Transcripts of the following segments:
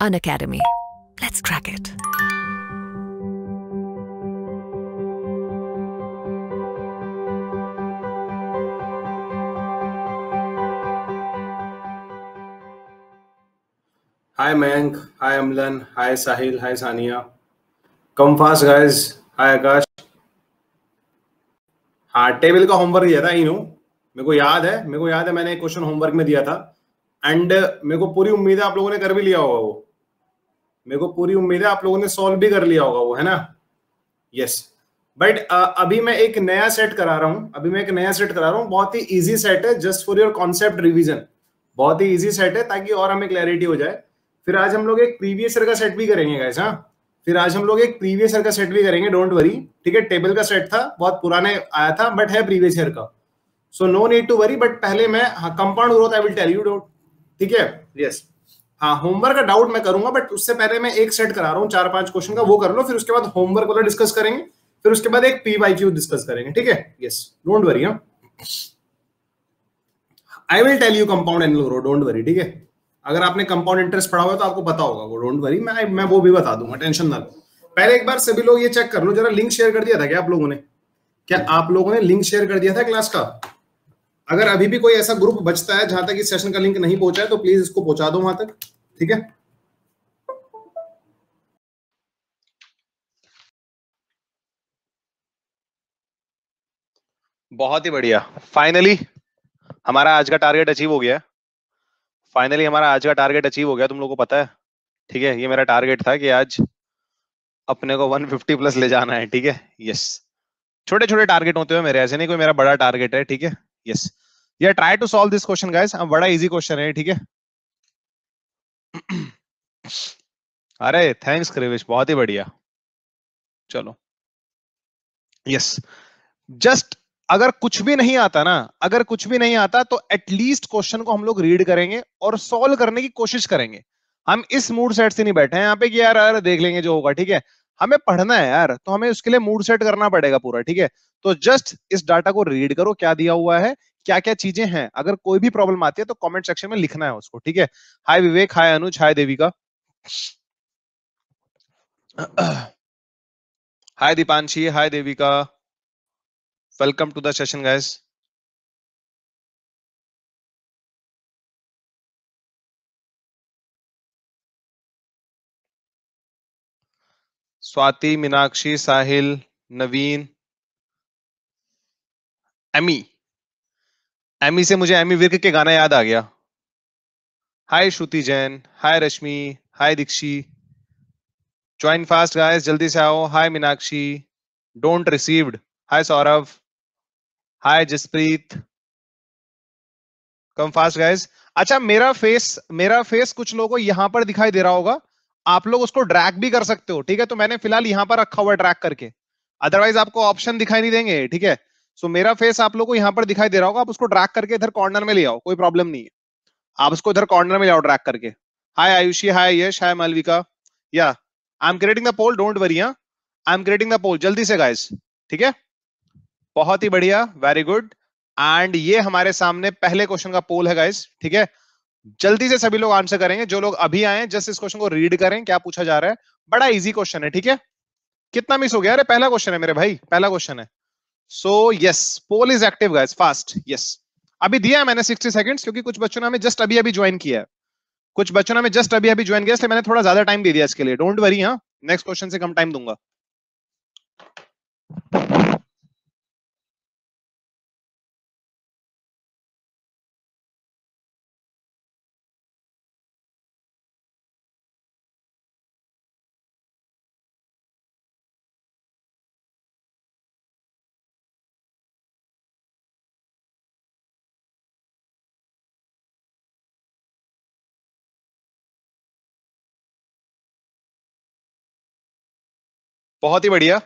an academy. Let's crack it. Hi Mayank, hi Amlan, hi Sahil, hi Sania. Come fast guys. Hi Akash. हाँ table का homework दिया था इनो मेरे को याद है मेरे को याद है मैंने एक क्वेश्चन होमवर्क में दिया था एंड मेरे को पूरी उम्मीद है आप लोगों ने कर भी लिया होगा वो मेरे को पूरी उम्मीद है आप लोगों ने सॉल्व भी कर लिया होगा वो है ना यस yes. बट uh, अभी मैं एक नया सेट करा रहा हूँ अभी मैं एक नया सेट करा रहा हूँ बहुत ही इजी सेट है just for your concept revision बहुत ही इजी सेट है ताकि और हमें क्लैरिटी हो जाए फिर आज हम लोग एक प्रीवियस ईयर का सेट भी करेंगे गाइस हाँ फिर आज हम लोग एक प्रीवियस ईयर का सेट भी करेंगे डोंट वरी ठीक है टेबल का सेट था बहुत पुराने आया था बट है प्रीवियस ईयर का so no need to worry but पहले मैं compound growth I will tell you don't ठीक है यस हाँ होमवर्क का डाउट मैं करूंगा बट उससे पहले मैं एक सेट करा रहा हूँ चार पांच क्वेश्चन का वो कर लो फिर उसके बाद होमवर्क वाला डिस्कस करेंगे फिर उसके बाद एक पी वाई क्यू डिस्कस करेंगे ठीक है yes don't worry I will tell you compound annual growth don't worry ठीक है अगर आपने कंपाउंड इंटरेस्ट पढ़ा हुआ तो आपको पता होगा वो डोंट वरी मैं मैं वो भी बता दूंगा टेंशन ना लो पहले एक बार सभी लोग ये चेक कर लो जरा लिंक शेयर कर दिया था क्या आप लोगों ने क्या आप लोगों ने लिंक शेयर कर दिया था क्लास का अगर अभी भी कोई ऐसा ग्रुप बचता है जहां तक इस सेशन का लिंक नहीं पहुंचा है तो प्लीज इसको पहुंचा दो वहां तक ठीक है बहुत ही बढ़िया फाइनली हमारा आज का टारगेट अचीव हो गया फाइनली हमारा आज का टारगेट अचीव हो गया तुम लोगों को पता है ठीक है ये मेरा टारगेट था कि आज अपने को 150 प्लस ले जाना है ठीक है यस छोटे छोटे टारगेट होते हुए मेरे ऐसे नहीं कोई मेरा बड़ा टारगेट है ठीक है yes yeah try to solve this question guys बड़ा इजी क्वेश्चन है ठीक है अरे थैंक्स क्रिविश बहुत ही बढ़िया चलो यस जस्ट अगर कुछ भी नहीं आता ना अगर कुछ भी नहीं आता तो एटलीस्ट क्वेश्चन को हम लोग रीड करेंगे और सॉल्व करने की कोशिश करेंगे हम इस मूड सेट से नहीं बैठे हैं यहाँ पे कि यार यार देख लेंगे जो होगा ठीक है हमें पढ़ना है यार तो हमें उसके लिए मूड सेट करना पड़ेगा पूरा ठीक है तो जस्ट इस डाटा को रीड करो क्या दिया हुआ है क्या क्या चीजें हैं अगर कोई भी प्रॉब्लम आती है तो कमेंट सेक्शन में लिखना है उसको ठीक है हाय विवेक हाय अनुज हाय का hi Deepanshi hi Devika welcome to the session guys Swati Meenakshi Sahil Naveen Ammy Ammy से मुझे एमी विर्क के गाना याद आ गया hi Shruti Jain hi Rashmi hi Deekshi join fast guys जल्दी से आओ hi Meenakshi don't received hi Saurabh hi Jaspreet come fast guys अच्छा मेरा फेस मेरा फेस कुछ लोगों यहां पर दिखाई दे रहा होगा आप लोग उसको ड्रैग भी कर सकते हो ठीक है तो मैंने फिलहाल यहां पर रखा हुआ ड्रैग करके अदरवाइज आपको ऑप्शन दिखाई नहीं देंगे ठीक है सो so, मेरा फेस आप लोग को यहां पर दिखाई दे रहा होगा आप उसको ड्रैग करके इधर कॉर्नर में ले आओ कोई प्रॉब्लम नहीं है आप उसको इधर कॉर्नर में ले आओ ड्रैग करके हाय आयुषी हाय यश hi Malvika yeah I am creating the poll don't worry I am creating the poll जल्दी से गाइस ठीक है बहुत ही बढ़िया वेरी गुड एंड ये हमारे सामने पहले क्वेश्चन का पोल है गाइस ठीक है जल्दी से सभी लोग आंसर करेंगे जो लोग अभी आए जस्ट इस क्वेश्चन को रीड करें क्या पूछा जा रहा है बड़ा इजी क्वेश्चन है ठीक है कितना मिस हो गया अरे पहला क्वेश्चन है मेरे भाई पहला क्वेश्चन है so yes poll is active guys fast yes अभी दिया है मैंने 60 सेकंड्स क्योंकि कुछ बच्चों ने हमें जस्ट अभी अभी ज्वाइन किया है कुछ बच्चों ने जस्ट अभी अभी ज्वाइन किया मैंने थोड़ा ज्यादा टाइम दे दिया इसके लिए डोंट वरी हाँ नेक्स्ट क्वेश्चन से कम टाइम दूंगा बहुत ही बढ़िया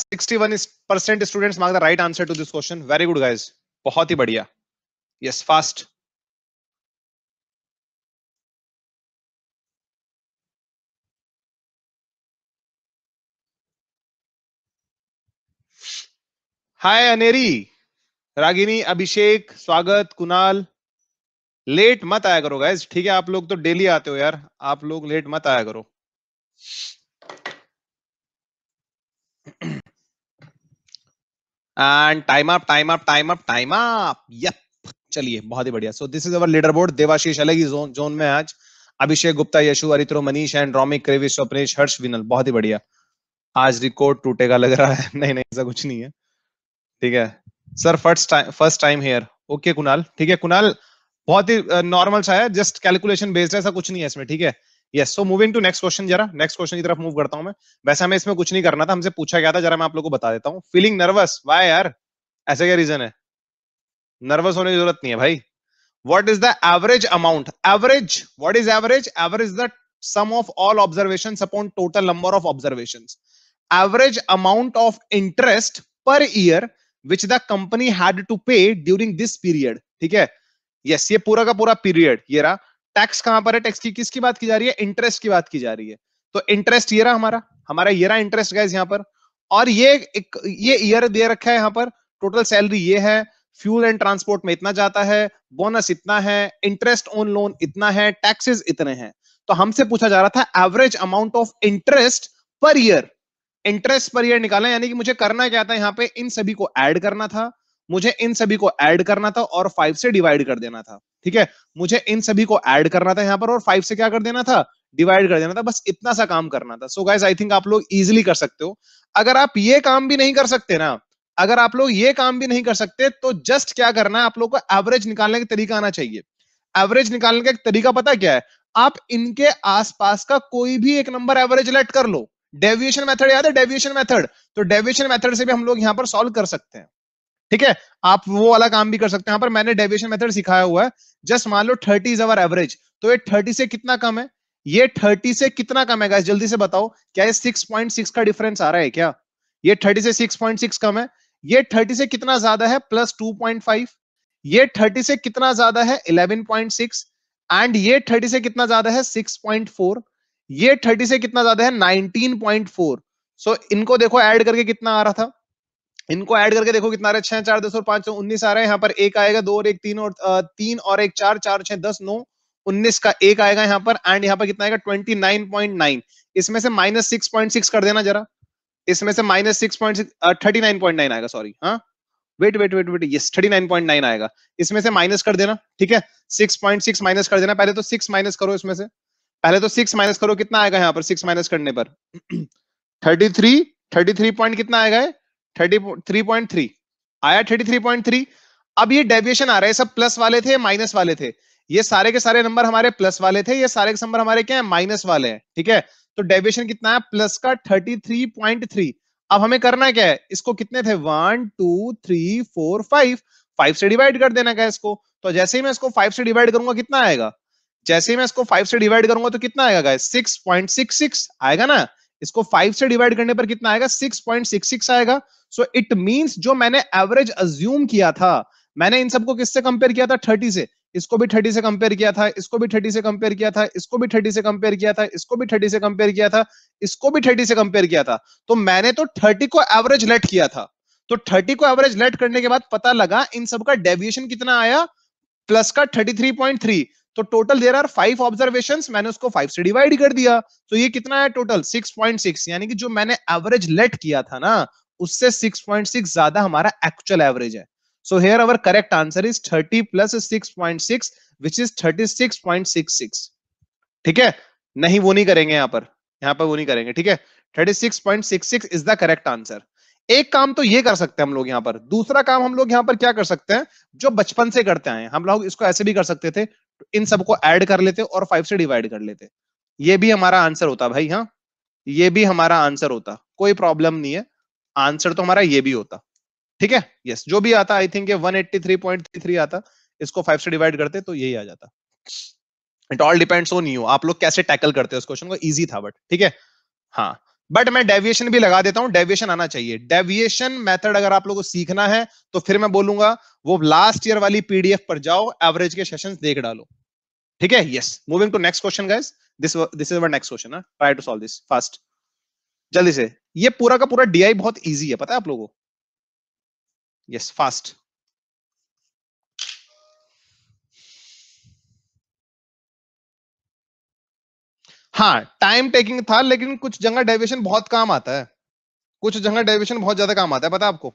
sixty one percent students mark the right answer to this question very good guys बहुत ही बढ़िया yes fast hi Aneri Ragini Abhishek स्वागत कुणाल लेट मत आया करो गाइज ठीक है आप लोग तो डेली आते हो यार आप लोग लेट मत आया करो and time up time up time up time up yup चलिए बहुत ही बढ़िया so this is our leaderboard Devashish अलग ही जोन जोन में आज अभिषेक गुप्ता यशु अरित्रो मनीष एंड रॉमिक क्रेविश स्वप्नेश हर्ष विनल बहुत ही बढ़िया आज रिकॉर्ड टूटेगा लग रहा है नहीं नहीं ऐसा कुछ नहीं है ठीक है sir first time first time here okay Kunal ठीक है कुणाल बहुत ही नॉर्मल सा है जस्ट कैलकुलेशन बेस्ड है ऐसा कुछ नहीं है इसमें ठीक है yes so moving to next question जरा नेक्स्ट क्वेश्चन की तरफ मूव करता हूं मैं वैसे हमें इसमें कुछ नहीं करना था हमसे पूछा गया था जरा मैं आप लोगों को बता देता हूँ फीलिंग नर्वस वाई यार ऐसे क्या रीजन है नर्वस होने की जरूरत नहीं है भाई what is the average amount average what is average average the sum of all observation upon total number of observation average amount of interest per year which the company had to pay during this period ठीक है yes yes ये पूरा का पूरा period ये रहा tax कहां पर है टैक्स की किसकी बात की जा रही है इंटरेस्ट की बात की जा रही है तो इंटरेस्ट ये रहा हमारा हमारा ये रहा इंटरेस्ट गाइज यहाँ पर और ये एक ये ईयर दे रखा है यहाँ पर टोटल सैलरी ये है फ्यूल एंड ट्रांसपोर्ट में इतना जाता है बोनस इतना है इंटरेस्ट ऑन लोन इतना है टैक्सेस इतने हैं तो हमसे पूछा जा रहा था average amount of interest per year interest per year निकालना यानी कि मुझे करना क्या था यहाँ पे इन सभी को एड करना था मुझे इन सभी को एड करना था और फाइव से डिवाइड कर देना था ठीक है मुझे इन सभी को ऐड करना था यहाँ पर और फाइव से क्या कर देना था डिवाइड कर देना था बस इतना सा काम करना था सो गाइज आई थिंक आप लोग इजिली कर सकते हो अगर आप ये काम भी नहीं कर सकते ना अगर आप लोग ये काम भी नहीं कर सकते तो जस्ट क्या करना है आप लोग को एवरेज निकालने का तरीका आना चाहिए एवरेज निकालने का एक तरीका पता क्या है आप इनके आसपास का कोई भी एक नंबर एवरेज लेट कर लो डेविएशन मेथड याद है डेविएशन मेथड तो डेविएशन मेथड से भी हम लोग यहां पर सॉल्व कर सकते हैं ठीक है आप वो वाला काम भी कर सकते हैं यहाँ पर मैंने डेविएशन मेथड सिखाया हुआ है जस्ट मान लो थर्टी इज अवर एवरेज तो ये थर्टी से कितना कम है ये थर्टी से कितना कम है जल्दी से बताओ क्या ये सिक्स पॉइंट सिक्स का डिफरेंस आ रहा है क्या ये थर्टी से सिक्स पॉइंट सिक्स कम है ये थर्टी से कितना ज्यादा है प्लस टू पॉइंट फाइव ये थर्टी से कितना ज्यादा है इलेवन पॉइंट सिक्स एंड ये थर्टी से कितना ज्यादा है सिक्स पॉइंट फोर ये थर्टी से कितना ज्यादा है नाइनटीन पॉइंट फोर सो इनको देखो एड करके कितना आ रहा था इनको ऐड करके देखो कितना रहे छह चार दस और पांच उन्नीस आ रहा है यहाँ पर एक आएगा दो और एक तीन और तीन और एक चार चार छह दस नौ उन्नीस का एक आएगा यहाँ पर एंड यहाँ पर कितना आएगा ट्वेंटी नाइन पॉइंट नाइन इसमें से माइनस सिक्स पॉइंट सिक्स कर देना जरा इसमें से minus six point thirty nine point nine आएगा सॉरी हाँ wait wait wait wait yes thirty nine point nine आएगा इसमें से माइनस कर देना ठीक है सिक्स पॉइंट सिक्स माइनस कर देना पहले तो सिक्स माइनस करो इसमें से पहले तो सिक्स माइनस करो कितना आएगा यहाँ पर सिक्स माइनस करने पर thirty three thirty three point कितना आएगा 33.3 आया 33.3 अब ये डेविएशन आ रहा है सब प्लस वाले थे माइनस वाले थे ये सारे के सारे नंबर हमारे प्लस वाले थे ये सारे के नंबर हमारे क्या है माइनस वाले हैं ठीक है थीके? तो डेविएशन कितना है प्लस का 33.3 अब हमें करना क्या है इसको कितने थे one two three four five five से डिवाइड कर देना क्या है इसको तो जैसे ही मैं इसको फाइव से डिवाइड करूंगा कितना आएगा जैसे ही मैं इसको फाइव से डिवाइड करूंगा तो कितना आएगा सिक्स पॉइंट सिक्स सिक्स आएगा ना इसको फाइव से डिवाइड करने पर कितना आएगा सिक्स पॉइंट सिक्स सिक्स आएगा सो इट मींस जो मैंने एवरेज अज्यूम किया था मैंने इन सबको किससे कंपेयर किया था थर्टी से इसको भी थर्टी से कंपेयर किया था इसको भी थर्टी से कंपेयर किया था इसको भी थर्टी से कंपेयर किया था इसको भी थर्टी से कंपेयर किया था इसको भी थर्टी से कंपेयर किया था तो मैंने तो थर्टी को एवरेज लेट किया था तो थर्टी को एवरेज लेट करने के बाद पता लगा इन सबका डेविएशन कितना आया प्लस का थर्टी थ्री पॉइंट थ्री तो total there are five observation मैंने उसको फाइव से डिवाइड कर दिया तो ये कितना है टोटल सिक्स पॉइंट सिक्स यानी कि जो मैंने एवरेज लेट किया था ना उससे 6.6 ज्यादा हमारा एक्चुअल एवरेज है so here our correct answer is 30 plus 6.6 point which is 36.66 ठीक है नहीं वो नहीं करेंगे यहां पर यहां पर वो नहीं करेंगे ठीक है 36.66 इज द करेक्ट आंसर एक काम तो ये कर सकते हैं हम लोग यहाँ पर दूसरा काम हम लोग यहाँ पर क्या कर सकते हैं जो बचपन से करते आए हम लोग इसको ऐसे भी कर सकते थे इन सबको ऐड कर लेते और फाइव से डिवाइड कर लेते ये भी हमारा आंसर होता भाई हाँ ये भी हमारा आंसर होता कोई प्रॉब्लम नहीं है आंसर तो हमारा ये भी होता ठीक है यस जो भी आता I think one eighty three point three three आता इसको फाइव से डिवाइड करते तो यही आ जाता it all depends on you आप लोग कैसे टैकल करते हो इस क्वेश्चन को ईजी था बट ठीक है हाँ बट मैं डेविएशन भी लगा देता हूं डेविएशन आना चाहिए डेविएशन मेथड अगर आप लोगों को सीखना है तो फिर मैं बोलूंगा वो लास्ट ईयर वाली पीडीएफ पर जाओ एवरेज के सेशन देख डालो ठीक है yes moving to next question guys this this is next question try to solve this fast जल्दी से ये पूरा का पूरा डीआई बहुत इजी है पता है आप लोगों यस फास्ट हाँ टाइम टेकिंग था लेकिन कुछ जगह डेविएशन बहुत काम आता है कुछ जगह डेविएशन बहुत ज्यादा काम आता है पता है आपको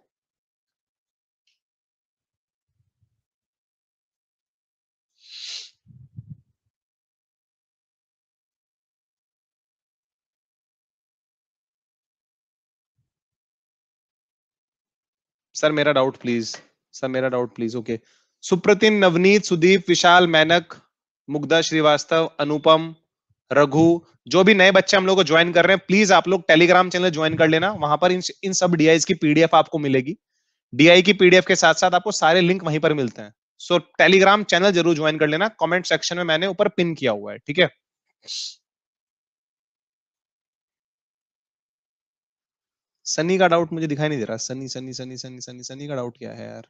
सर मेरा डाउट प्लीज सर मेरा doubt please okay Supratin Navneet Sudeep Vishal Mainak Mugdha Srivastava Anupam Raghu जो भी नए बच्चे हम लोग को ज्वाइन कर रहे हैं प्लीज आप लोग टेलीग्राम चैनल ज्वाइन कर लेना वहां पर इन इन सब डीआई की पीडीएफ आपको मिलेगी डीआई की पीडीएफ के साथ साथ आपको सारे लिंक वहीं पर मिलते हैं सो टेलीग्राम चैनल जरूर ज्वाइन कर लेना कमेंट सेक्शन में मैंने ऊपर पिन किया हुआ है ठीक है सनी का डाउट मुझे दिखाई नहीं दे रहा सनी सनी सनी सनी सनी सनी का डाउट क्या है यार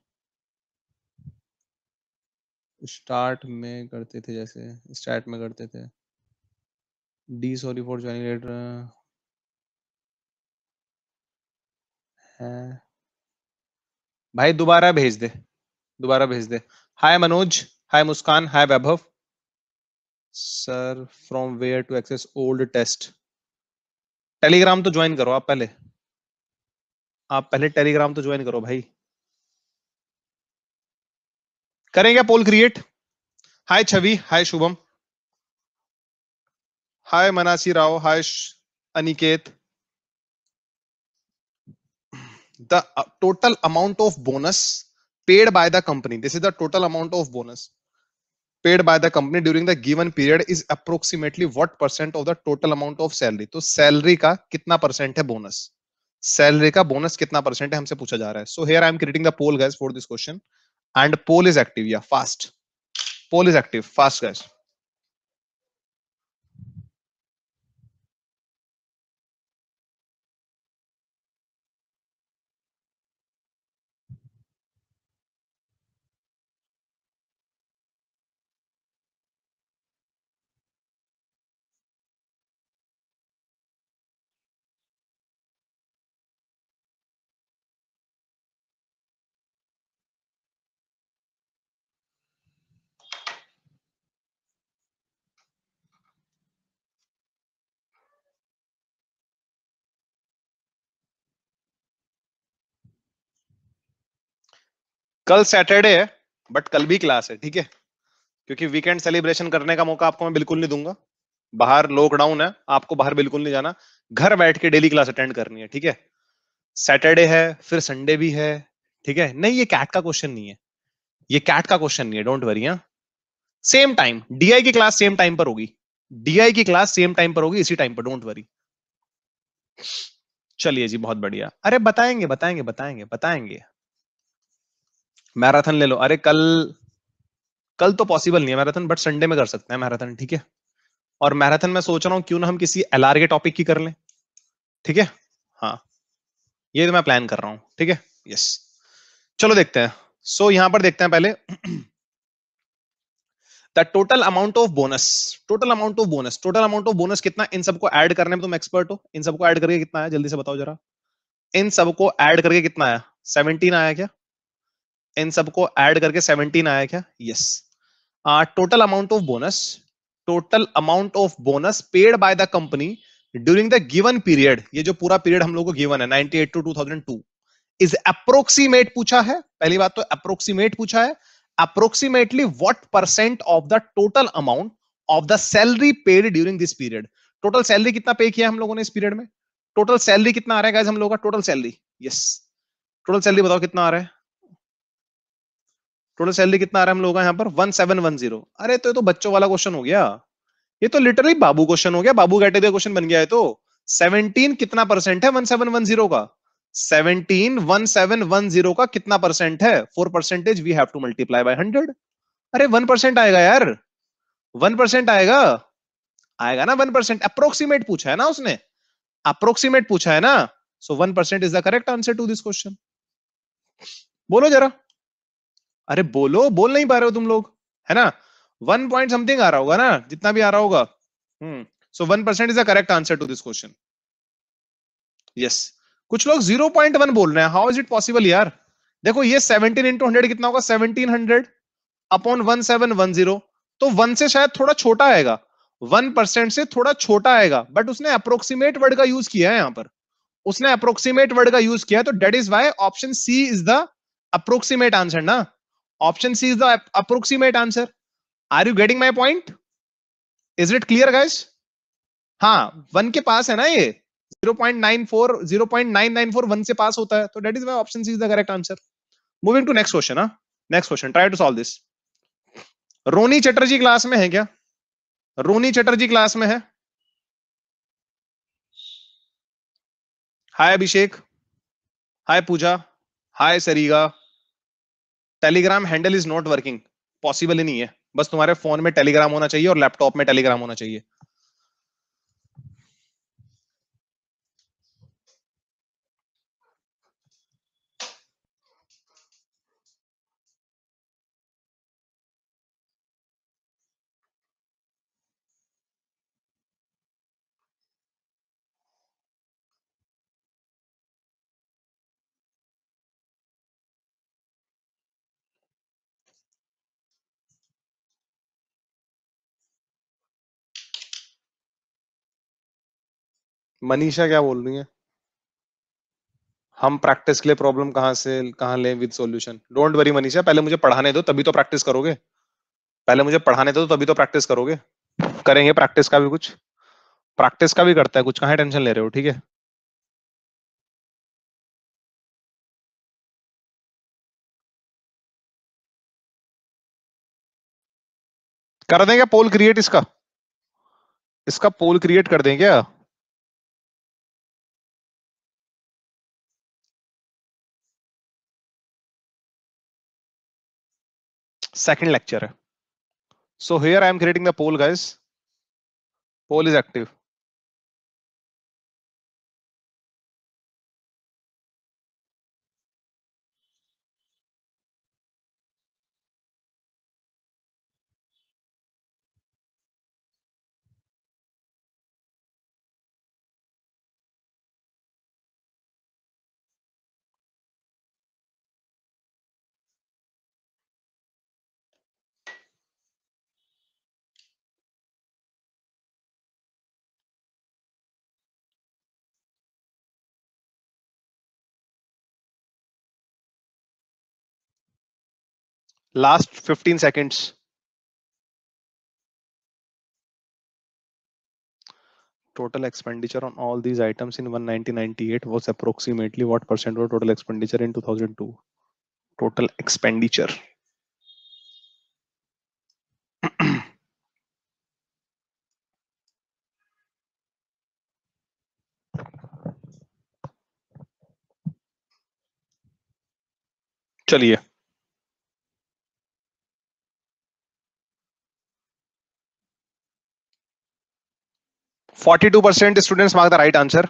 स्टार्ट में करते थे जैसे स्टार्ट में करते थे डी सॉरी फॉर ज्वाइनिंग लेटर है भाई दोबारा भेज दे दोबारा भेज दे hi Manoj hi Muskan hi Vaibhav sir from where to access old test Telegram तो ज्वाइन करो आप पहले आप पहले टेलीग्राम तो ज्वाइन करो भाई करेंगे poll create hi Chhavi hi Shubham hi Manasi Rao hi Aniket the total amount of bonus paid by the company this is the total amount of bonus paid by the company during the given period is approximately what percent of the total amount of salary तो salary का कितना percent है bonus salary का bonus कितना percent है हमसे पूछा जा रहा है so here I am creating the poll guys for this question and poll is active yeah fast poll is active fast guys कल सैटरडे है बट कल भी क्लास है ठीक है क्योंकि वीकेंड सेलिब्रेशन करने का मौका आपको मैं बिल्कुल नहीं दूंगा बाहर लॉकडाउन है आपको बाहर बिल्कुल नहीं जाना घर बैठ के डेली क्लास अटेंड करनी है ठीक है सैटरडे है फिर संडे भी है ठीक है नहीं ये कैट का क्वेश्चन नहीं है ये कैट का क्वेश्चन नहीं है डोंट वरी हाँ सेम टाइम डीआई की क्लास सेम टाइम पर होगी डीआई की क्लास सेम टाइम पर होगी इसी टाइम पर डोंट वरी चलिए जी बहुत बढ़िया अरे बताएंगे बताएंगे बताएंगे बताएंगे मैराथन ले लो अरे कल कल तो पॉसिबल नहीं है मैराथन बट संडे में कर सकते हैं मैराथन ठीक है और मैराथन में सोच रहा हूँ क्यों ना हम किसी एल के टॉपिक की कर लें ठीक है हाँ ये तो मैं प्लान कर रहा हूँ ठीक है यस चलो देखते हैं सो so, यहां पर देखते हैं पहले the total amount of bonus total amount of bonus total amount of bonus कितना इन सबको ऐड करने में तुम एक्सपर्ट हो इन सबको ऐड करके कितना आया जल्दी से बताओ जरा इन सबको ऐड करके कितना आया सेवनटीन आया क्या इन सबको एड करके सेवनटीन आया क्या yes total amount of bonus total amount of bonus paid by the company during the given period ये जो पूरा पीरियड हम लोग को गिवन है 98 टू 2002 इज अप्रोक्सीमेट पूछा है पहली बात तो अप्रोक्सीमेट पूछा है approximately what percent of the total amount of the salary paid during this period total salary कितना पे किया हम लोगों ने इस पीरियड में टोटल सैलरी कितना आ रहा है गाइस हम लोगों का total salary yes total salary बताओ कितना आ रहा है टोटल सैलरी कितना आ रहा है हम लोग यहाँ पर वन सेवन वन जीरो अरे तो ये तो बच्चों वाला क्वेश्चन हो गया ये तो लिटरली बाबू क्वेश्चन हो गया बाबू कैटेगरी का क्वेश्चन बन गया है तो सेवनटीन कितना परसेंट है वन सेवन वन जीरो का seventeen one seven one zero का कितना परसेंट है for percentage we have to multiply by hundred अरे वन परसेंट आएगा यार वन परसेंट आएगा आएगा ना वन परसेंट अप्रोक्सीमेट पूछा है ना उसने अप्रोक्सीमेट पूछा है ना so one percent is the correct answer to this question बोलो जरा अरे बोलो बोल नहीं पा रहे हो तुम लोग है ना वन पॉइंट समथिंग आ रहा होगा ना जितना भी आ रहा होगा hmm so one percent is a correct answer to this question yes कुछ लोग जीरो पॉइंट वन बोल रहे हैं हाउ इज इट पॉसिबल यार देखो ये सेवनटीन इंटू हंड्रेड कितना होगा seventeen hundred upon one seven one zero तो वन से शायद थोड़ा छोटा आएगा वन परसेंट से थोड़ा छोटा आएगा बट उसने अप्रोक्सीमेट वर्ड का यूज किया है यहां पर उसने अप्रोक्सीमेट वर्ड का यूज किया है तो that is Y option C is the approximate answer ना option c is the approximate answer are you getting my point is it clear guys हाँ वन के पास है ना ये 0.94 0.994 वन से पास होता है तो that is my option C is the correct answer moving to next question next question try to solve this Roni Chatterjee class में है क्या रोनी चटर्जी क्लास में है hi Abhishek hi Pooja hi Sariga Telegram handle is not working possible ही नहीं है बस तुम्हारे फोन में टेलीग्राम होना चाहिए और लैपटॉप में टेलीग्राम होना चाहिए मनीषा क्या बोल रही है हम प्रैक्टिस के लिए प्रॉब्लम कहां से कहां लें with solution don't worry Manisha पहले मुझे पढ़ाने दो तभी तो प्रैक्टिस करोगे पहले मुझे पढ़ाने दो तभी तो प्रैक्टिस करोगे करेंगे प्रैक्टिस का भी कुछ प्रैक्टिस का भी करता है कुछ कहा टेंशन ले रहे हो ठीक है कर दें क्या पोल क्रिएट इसका इसका पोल क्रिएट कर दें क्या second lecture. So here I am creating the poll guys. Poll is active. last 15 seconds. Total expenditure on all these items in 1998 was approximately what percent of total expenditure in 2002? Total expenditure. चलिए 42% students mark the right answer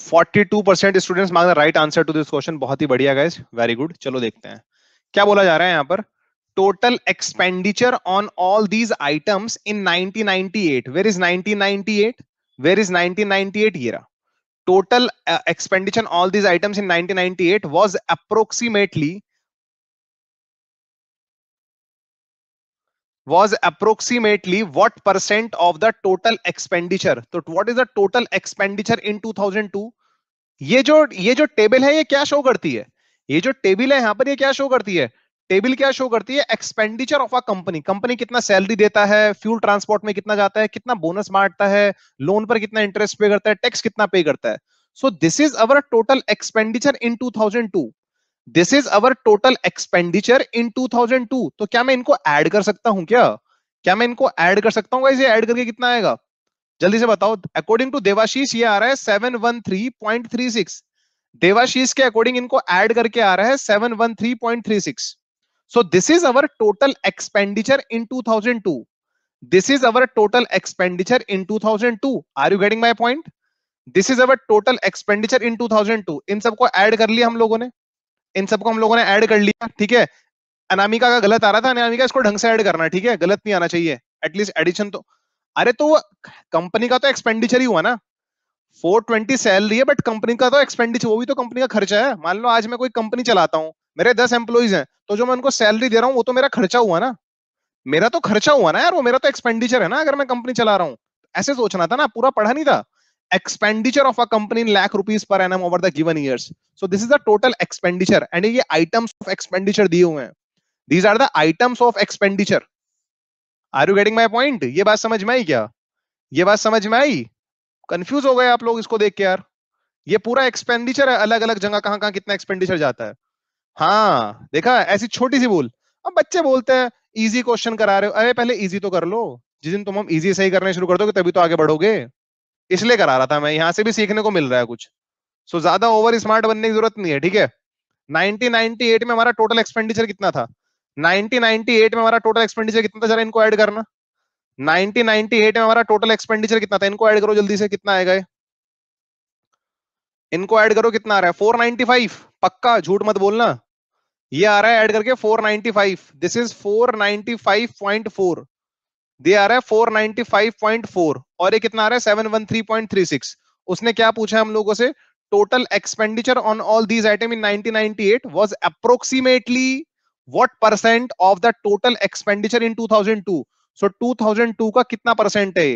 42% students mark the right answer to this question बहुत ही बढ़िया guys very good चलो देखते हैं क्या बोला जा रहा है यहां पर total expenditure on all these items in 1998 where is 1998 where is 1998 ये रहा total expenditure all these items in items in 1998 uh, was approximately was approximately what percent of the total expenditure तो what is the total expenditure in 2002 ये जो ये जो table है ये क्या शो करती है ये जो टेबल है यहाँ पर ये क्या शो करती है टेबल क्या शो करती है expenditure of a company company कितना सैलरी देता है फ्यूल ट्रांसपोर्ट में कितना जाता है कितना बोनस बांटता है लोन पर कितना इंटरेस्ट पे करता है टैक्स कितना पे करता है so this is our total expenditure in 2002 this is our total expenditure in 2002 तो क्या मैं इनको ऐड कर सकता हूं क्या क्या मैं इनको ऐड कर सकता हूँ इसे ऐड करके कितना आएगा जल्दी से बताओ अकॉर्डिंग टू देवाशीष ये आ रहा है seven one three point three six Debashish के अकॉर्डिंग इनको ऐड करके आ रहा है seven one three point three six so this is our total expenditure in two thousand two this is our total expenditure in two thousand two are you getting my point this is our total expenditure in two thousand two इन सबको add कर लिया हम लोगों ने इन सबको हम लोगों ने ऐड कर लिया ठीक है अनामिका का गलत आ रहा था अनामिका इसको ढंग से ऐड करना ठीक है गलत नहीं आना चाहिए एटलीस्ट एडिशन तो अरे तो कंपनी का तो एक्सपेंडिचर ही हुआ ना 420 सैलरी है बट कंपनी का तो एक्सपेंडिचर वो भी तो कंपनी का खर्चा है मान लो आज मैं कोई कंपनी चलाता हूँ मेरे दस एम्प्लॉइज हैं तो जो मैं उनको सैलरी दे रहा हूँ वो तो मेरा खर्चा हुआ ना मेरा तो खर्चा हुआ ना यार वो मेरा तो एक्सपेंडिचर है ना अगर मैं कंपनी चला रहा हूँ ऐसे सोचना था ना पूरा पढ़ा नहीं था expenditure of a company lakh rupees per annum over the given years so this is the total expenditure and ये आइटम्स ऑफ एक्सपेंडिचर दिए हुए हैं these are the items of expenditure are you getting my point ये बात समझ में आई क्या ये बात समझ में आई कंफ्यूज हो गए आप लोग इसको देख के यार ये पूरा एक्सपेंडिचर है अलग अलग जगह कहाँ कहाँ कितना एक्सपेंडिचर जाता है हाँ देखा ऐसी छोटी सी भूल अब बच्चे बोलते हैं इजी क्वेश्चन करा रहे हो अरे पहले इजी तो कर लो जिस दिन तुम हम इजी सही करने शुरू कर दो तभी तो आगे बढ़ोगे इसलिए करा रहा था मैं यहाँ से भी सीखने को मिल रहा है कुछ सो so, ज्यादा ओवर स्मार्ट बनने की जरूरत नहीं है ठीक है 1998 में हमारा टोटल एक्सपेंडिचर कितना था 1998 में हमारा टोटल एक्सपेंडिचर कितना था जरा इनको ऐड करना 1998 में हमारा टोटल एक्सपेंडिचर कितना था इनको ऐड करो जल्दी से कितना आएगा इनको ऐड करो कितना आ रहा है 495 पक्का झूठ मत बोलना ये आ रहा है ऐड करके 495 दिस इज दे आ रहा है 495.4 और ये कितना आ रहा है 713.36 उसने क्या पूछा हम लोगों से total expenditure on all these item in 1998 was approximately what percent of the total expenditure in 2002 so so 2002 का कितना परसेंट है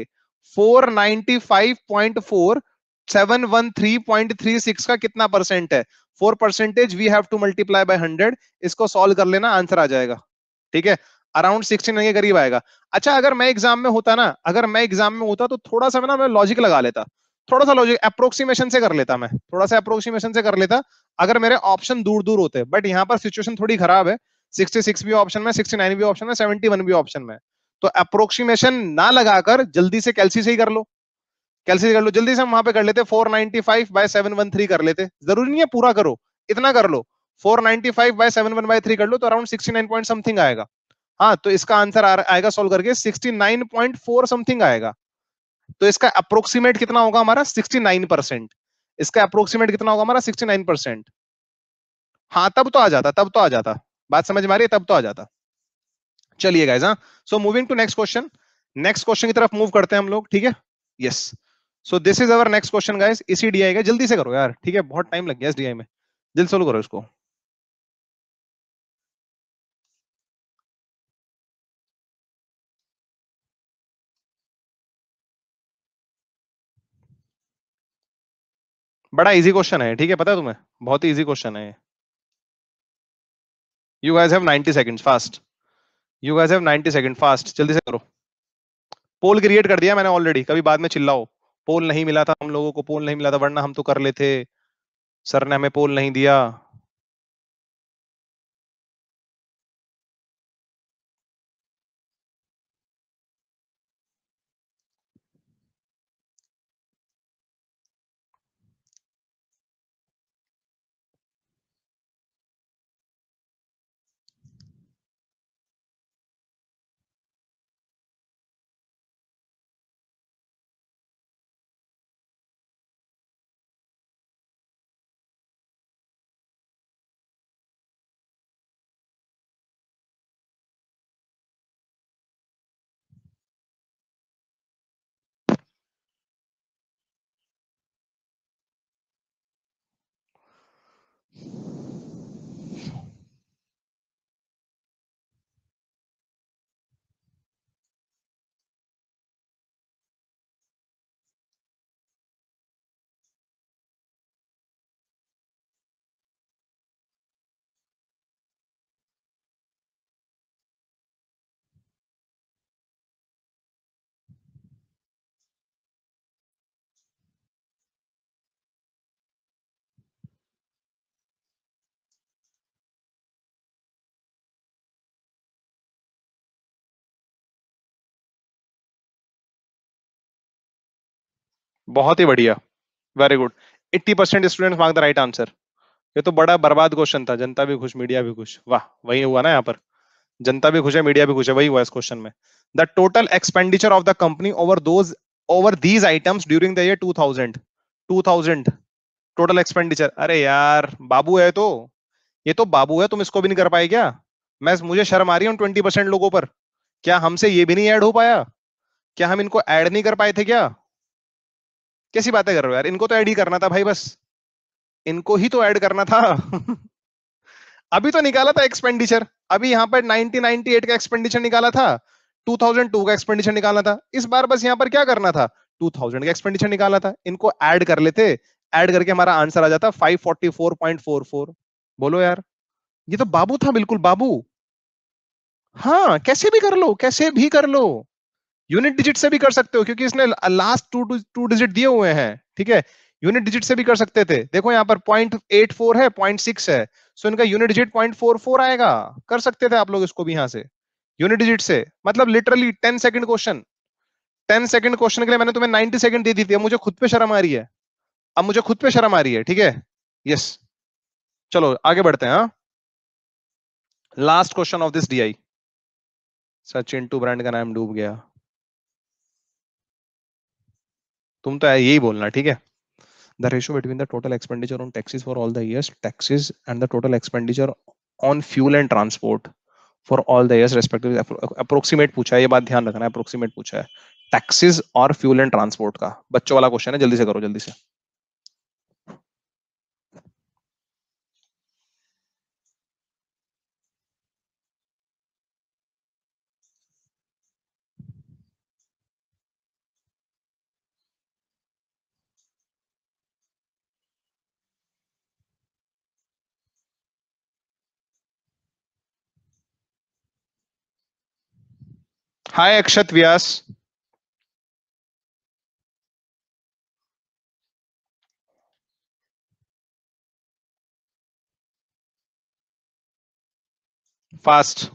495.4 713.36 का कितना परसेंट है for percentage we have to multiply by hundred इसको सॉल्व कर लेना आंसर आ जाएगा ठीक है अराउंड सिक्सटीन के करीब आएगा अच्छा अगर मैं एग्जाम में होता ना अगर मैं एग्जाम में होता तो थोड़ा सा ना मैं लॉजिक लगा लेता थोड़ा सा लॉजिक अप्रोक्सीमेशन से कर लेता मैं थोड़ा सा अप्रोक्सीमेशन से कर लेता अगर मेरे ऑप्शन दूर दूर होते बट यहाँ पर सिचुएशन थोड़ी खराब है सिक्सटी भी ऑप्शन में 69 भी ऑप्शन में 71 भी ऑप्शन में तो अप्रोक्सीमेशन ना लगाकर जल्दी से कैलसी से ही कर लो कैलसी से कर लो जल्दी से हम वहां पे कर लेते 495 नाइनटी फाइव बाय सेवन कर लेते जरूरी नहीं है पूरा करो इतना कर लो 495 नाइनटी फाइव बाय सेवन कर लो तो अराउंड 69 पॉइंट समथिंग आएगा हाँ तो इसका आंसर आएगा सोल्व करके 69.4 समथिंग आएगा तो इसका अप्रोक्सीमेट कितना होगा हमारा 69 परसेंट इसका अप्रोक्सीमेट कितना होगा हमारा 69 परसेंट हाँ तब तो आ जाता तब तो आ जाता बात समझ में आ रही है तब तो आ जाता चलिए गाइज हाँ so moving to next question next question की तरफ मूव करते हैं हम लोग ठीक है yes so this is our next question guys इसी डीआई का जल्दी से करो यार ठीक है बहुत टाइम लग गया इस डीआई में जल्द सोल्व करो इसको बड़ा इजी क्वेश्चन है ठीक है पता है तुम्हें बहुत ही इजी क्वेश्चन है you guys have 90 seconds fast you guys have 90 second fast जल्दी से करो पोल क्रिएट कर दिया मैंने ऑलरेडी कभी बाद में चिल्लाओ पोल नहीं मिला था हम लोगों को पोल नहीं मिला था वरना हम तो कर लेते सर ने हमें पोल नहीं दिया बहुत ही बढ़िया very good 80 percent student mark the right answer ये तो बड़ा बर्बाद क्वेश्चन था जनता भी खुश मीडिया भी खुश वाह वही हुआ ना यहाँ पर जनता भी खुश है मीडिया भी खुश है वही हुआ इस क्वेश्चन में the total expenditure of the company over those over these items during the year 2000 2000 total expenditure अरे यार बाबू है तो ये तो बाबू है तुम इसको भी नहीं कर पाए क्या मैं मुझे शर्म आ रही हूँ ट्वेंटी परसेंट लोगों पर क्या हमसे ये भी नहीं ऐड हो पाया क्या हम इनको ऐड नहीं कर पाए थे क्या कैसी बातें कर रहे हो यार इनको तो ऐड ही करना था भाई बस इनको ही तो ऐड करना था अभी तो निकाला था एक्सपेंडिचर अभी यहां पर 1998 का एक्सपेंडिचर निकाला था 2002 का एक्सपेंडिचर निकालना था इस बार बस यहां पर क्या करना था 2000 का एक्सपेंडिचर निकाला था इनको ऐड कर लेते ऐड करके हमारा आंसर आ जाता 544.44 बोलो यार ये तो बाबू था बिल्कुल बाबू हाँ कैसे भी कर लो कैसे भी कर लो यूनिट डिजिट से भी कर सकते हो क्योंकि इसने लास्ट टू टू डिजिट दिए हुए हैं ठीक है यूनिट डिजिट से भी कर सकते थे देखो यहाँ पर पॉइंट एट फोर है पॉइंट सिक्स है सो इनका unit digit point four four आएगा कर सकते थे आप लोग इसको भी यहाँ से यूनिट डिजिट से मतलब literally ten second question ten second question के लिए मैंने तुम्हें नाइनटी सेकंड दे दी थी मुझे खुद पे शर्म आ रही है अब मुझे खुद पे शर्म आ रही है ठीक है यस चलो आगे बढ़ते हैं last question of this D I Sachin टू ब्रांड का नाम डूब गया तुम तो यही बोलना ठीक है the ratio between the total expenditure on taxes for all the years taxes and the total expenditure on fuel and transport for all the years respective approximate पूछा है ये बात ध्यान रखना है अप्रोक्सीमेट पूछा है टैक्सेस और फ्यूल एंड ट्रांसपोर्ट का बच्चों वाला क्वेश्चन है जल्दी से करो जल्दी से Hi, Akshat Vyas. Fast.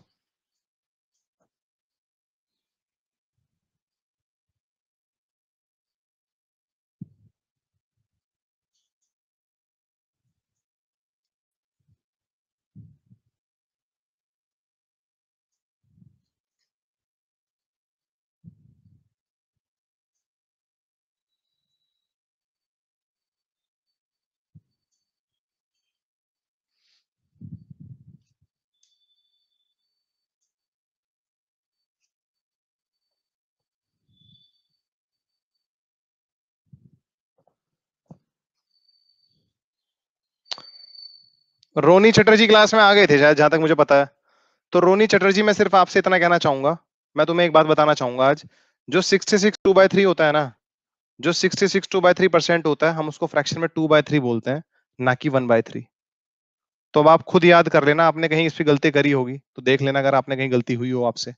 Roni Chatterjee class में आ गए थे शायद जहां तक मुझे पता है तो रोनी चटर्जी मैं सिर्फ आपसे इतना कहना चाहूंगा मैं तुम्हें एक बात बताना चाहूंगा आज जो sixty six two by three होता है ना जो sixty six two by three percent होता है हम उसको फ्रैक्शन में टू बाई थ्री बोलते हैं ना कि वन बाय थ्री तो अब आप खुद याद कर लेना आपने कहीं इस पर गलती करी होगी तो देख लेना अगर आपने कहीं गलती हुई हो आपसे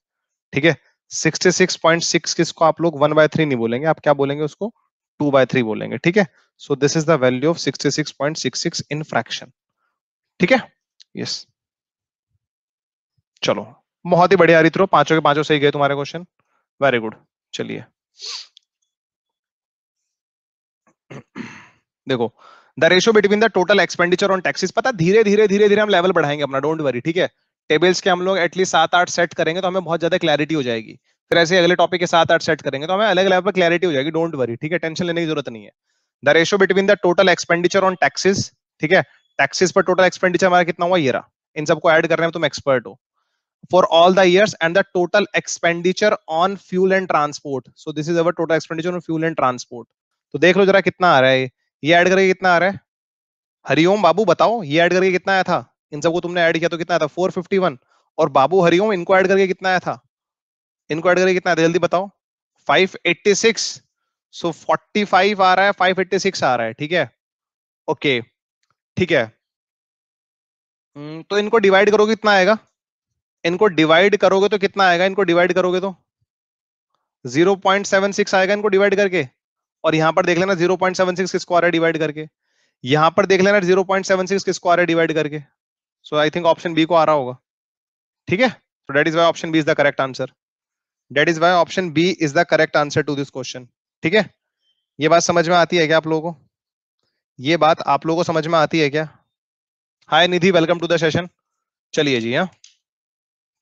ठीक है सिक्सटी सिक्स पॉइंट सिक्स किसको आप लोग वन बाय थ्री नहीं बोलेंगे आप क्या बोलेंगे उसको टू बाय थ्री बोलेंगे ठीक है so this is the value of sixty six point six six in fraction ठीक है यस चलो बहुत ही बढ़िया रित्रो पांचों के पांचों सही गए तुम्हारे क्वेश्चन वेरी गुड चलिए देखो the ratio between the total expenditure on taxes पता धीरे धीरे धीरे धीरे हम लेवल बढ़ाएंगे अपना डोंट वरी ठीक है टेबल्स के हम लोग एटलीस्ट सात आठ सेट करेंगे तो हमें बहुत ज्यादा क्लैरिटी हो जाएगी फिर ऐसे अगले टॉपिक के साथ आठ सेट करेंगे तो हमें अलग लेवल पर क्लैरिटी हो जाएगी डोंट वरी ठीक है टेंशन लेने की जरूरत नहीं है the ratio between the total expenditure on taxes ठीक है टैक्सेस पर टोटल एक्सपेंडिचर हमारा कितना हुआ ये रहा इन सबको ऐड करने में तुम एक्सपर्ट हो for all the years and the total expenditure on fuel and transport so this is our total expenditure on fuel and transport तो देख लो जरा कितना आ रहा है ये ऐड करके कितना आ रहा है हरिओम बाबू बताओ ये ऐड करके कितना आया था इन सबको तुमने ऐड किया तो कितना आया था 451 और बाबू हरिओम इनको ऐड करके कितना आया था इनको ऐड करके कितना जल्दी बताओ 586 सो so 45 आ रहा है 586 आ रहा है ठीक है ओके okay. ठीक है हम्म, तो इनको डिवाइड करोगे कितना आएगा इनको डिवाइड करोगे तो कितना आएगा इनको डिवाइड करोगे तो 0.76 आएगा इनको डिवाइड करके और यहां पर देख लेना 0.76 सेवन सिक्स रहा है डिवाइड करके यहां पर देख लेना 0.76 सेवन सिक्स रहा है डिवाइड करके so I think option B को आ रहा होगा ठीक है so that is Y option B is the correct answer that is Y option B is the correct answer to this question ठीक है ये बात समझ में आती है क्या आप लोगों को ये बात आप लोगों को समझ में आती है क्या hi Nidhi welcome to the session चलिए जी हाँ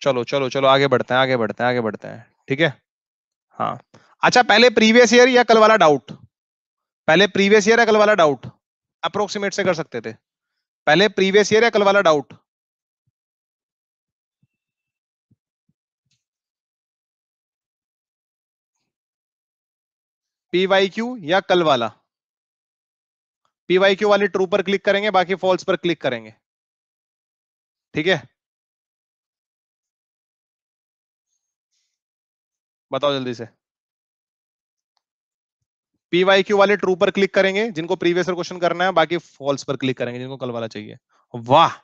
चलो चलो चलो आगे बढ़ते हैं आगे बढ़ते हैं आगे बढ़ते हैं ठीक है हाँ अच्छा पहले प्रीवियस ईयर या कल वाला डाउट पहले प्रीवियस ईयर या कल वाला डाउट अप्रोक्सीमेट से कर सकते थे पहले प्रीवियस ईयर या कल वाला डाउट पीवाई क्यू या कल वाला पीवाईक्यू वाले ट्रू पर क्लिक करेंगे बाकी फॉल्स पर क्लिक करेंगे ठीक है बताओ जल्दी से क्यू वाले ट्रू पर क्लिक करेंगे जिनको प्रीवियस क्वेश्चन करना है बाकी फॉल्स पर क्लिक करेंगे जिनको कल वाला चाहिए वाह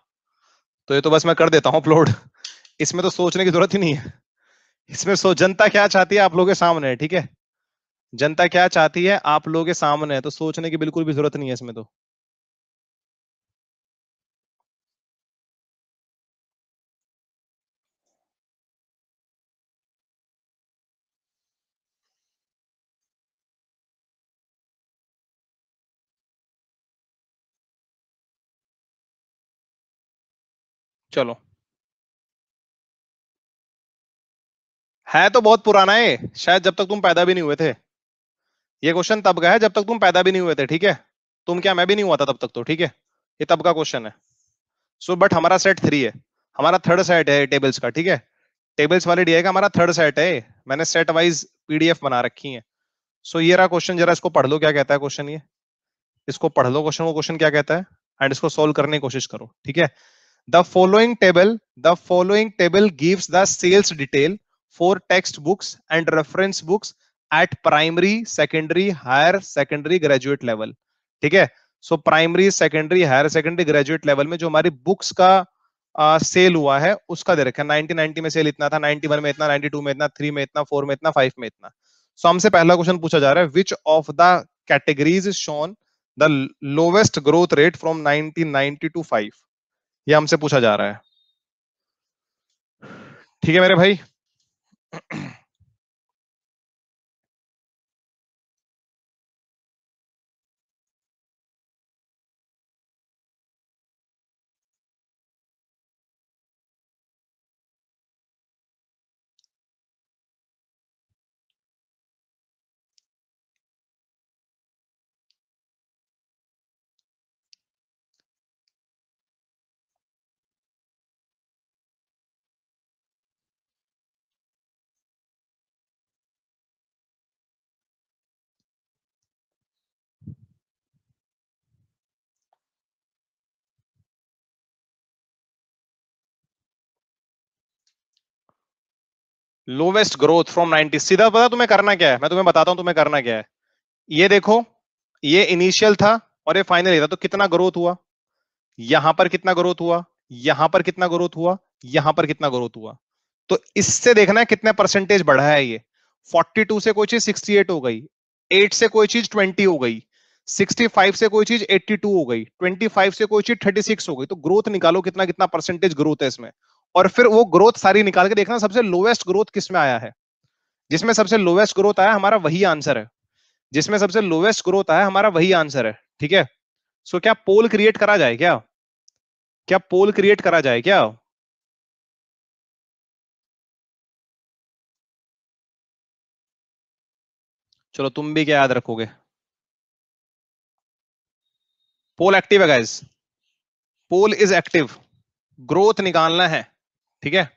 तो ये तो बस मैं कर देता हूं अपलोड इसमें तो सोचने की जरूरत ही नहीं है इसमें सो जनता क्या चाहती है आप लोगों के सामने ठीक है जनता क्या चाहती है आप लोगों के सामने है तो सोचने की बिल्कुल भी जरूरत नहीं है इसमें तो चलो है तो बहुत पुराना है शायद जब तक तुम पैदा भी नहीं हुए थे ये क्वेश्चन तब का है जब तक तुम पैदा भी नहीं हुए थे ठीक है तुम क्या मैं भी नहीं हुआ था तब तक तो ठीक है ये तब का क्वेश्चन है सो so, बट हमारा सेट थ्री है हमारा थर्ड सेट है टेबल्स का ठीक है टेबल्स वाले डी का हमारा थर्ड सेट है मैंने सेट वाइज पीडीएफ बना रखी है सो so, ये रहा क्वेश्चन जरा इसको पढ़ लो क्या कहता है क्वेश्चन ये इसको पढ़ लो क्वेश्चन को क्वेश्चन क्या कहता है एंड इसको सोल्व करने की कोशिश करो ठीक है the following table the following table gives the sales detail for text books and reference books at primary secondary higher secondary graduate level ठीक है so primary secondary higher secondary graduate level में जो हमारी बुक्स का आ, cell हुआ है उसका दे रखा है नाइनटीन नाइनटी में सेल इतना था नाइनटी वन में इतना नाइनटी टू में इतना थ्री में इतना फोर में इतना फाइव में इतना सो so, हमसे पहला क्वेश्चन पूछा जा रहा है which of the categories shown the lowest growth rate from nineteen ninety to five ये हमसे पूछा जा रहा है ठीक है मेरे भाई लोवेस्ट ग्रोथ फ्रॉम 90 सीधा पता तुम्हें करना क्या है मैं तुम्हें बताता हूं तुम्हें करना क्या है ये देखो ये इनिशियल था और ये फाइनल था तो कितना ग्रोथ हुआ यहां पर कितना ग्रोथ हुआ यहां पर कितना ग्रोथ हुआ यहां पर कितना ग्रोथ हुआ तो इससे देखना है कितने परसेंटेज बढ़ा है ये 42 से कोई चीज 68 हो गई 8 से कोई चीज 20 हो गई 65 से कोई चीज 82 हो गई 25 से कोई चीज 36 हो गई तो ग्रोथ निकालो कितना कितना परसेंटेज ग्रोथ है इसमें और फिर वो ग्रोथ सारी निकाल के देखना सबसे लोवेस्ट ग्रोथ किस में आया है जिसमें सबसे लोवेस्ट ग्रोथ आया हमारा वही आंसर है जिसमें सबसे लोवेस्ट ग्रोथ आया हमारा वही आंसर है ठीक है सो क्या पोल क्रिएट करा जाए क्या क्या पोल क्रिएट करा जाए क्या चलो तुम भी क्या याद रखोगे पोल एक्टिव है guys poll is active growth निकालना है okay.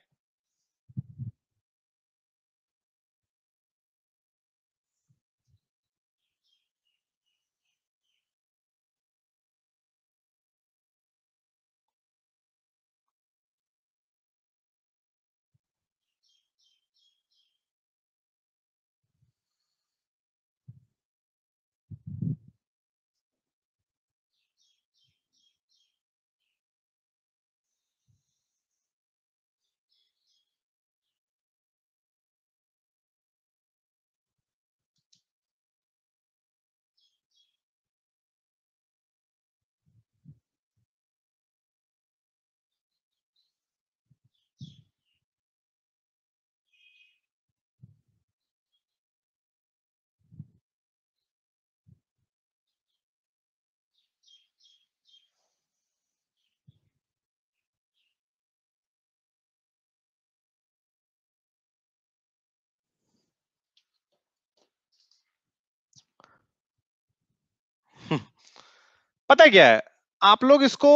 पता है क्या है आप लोग इसको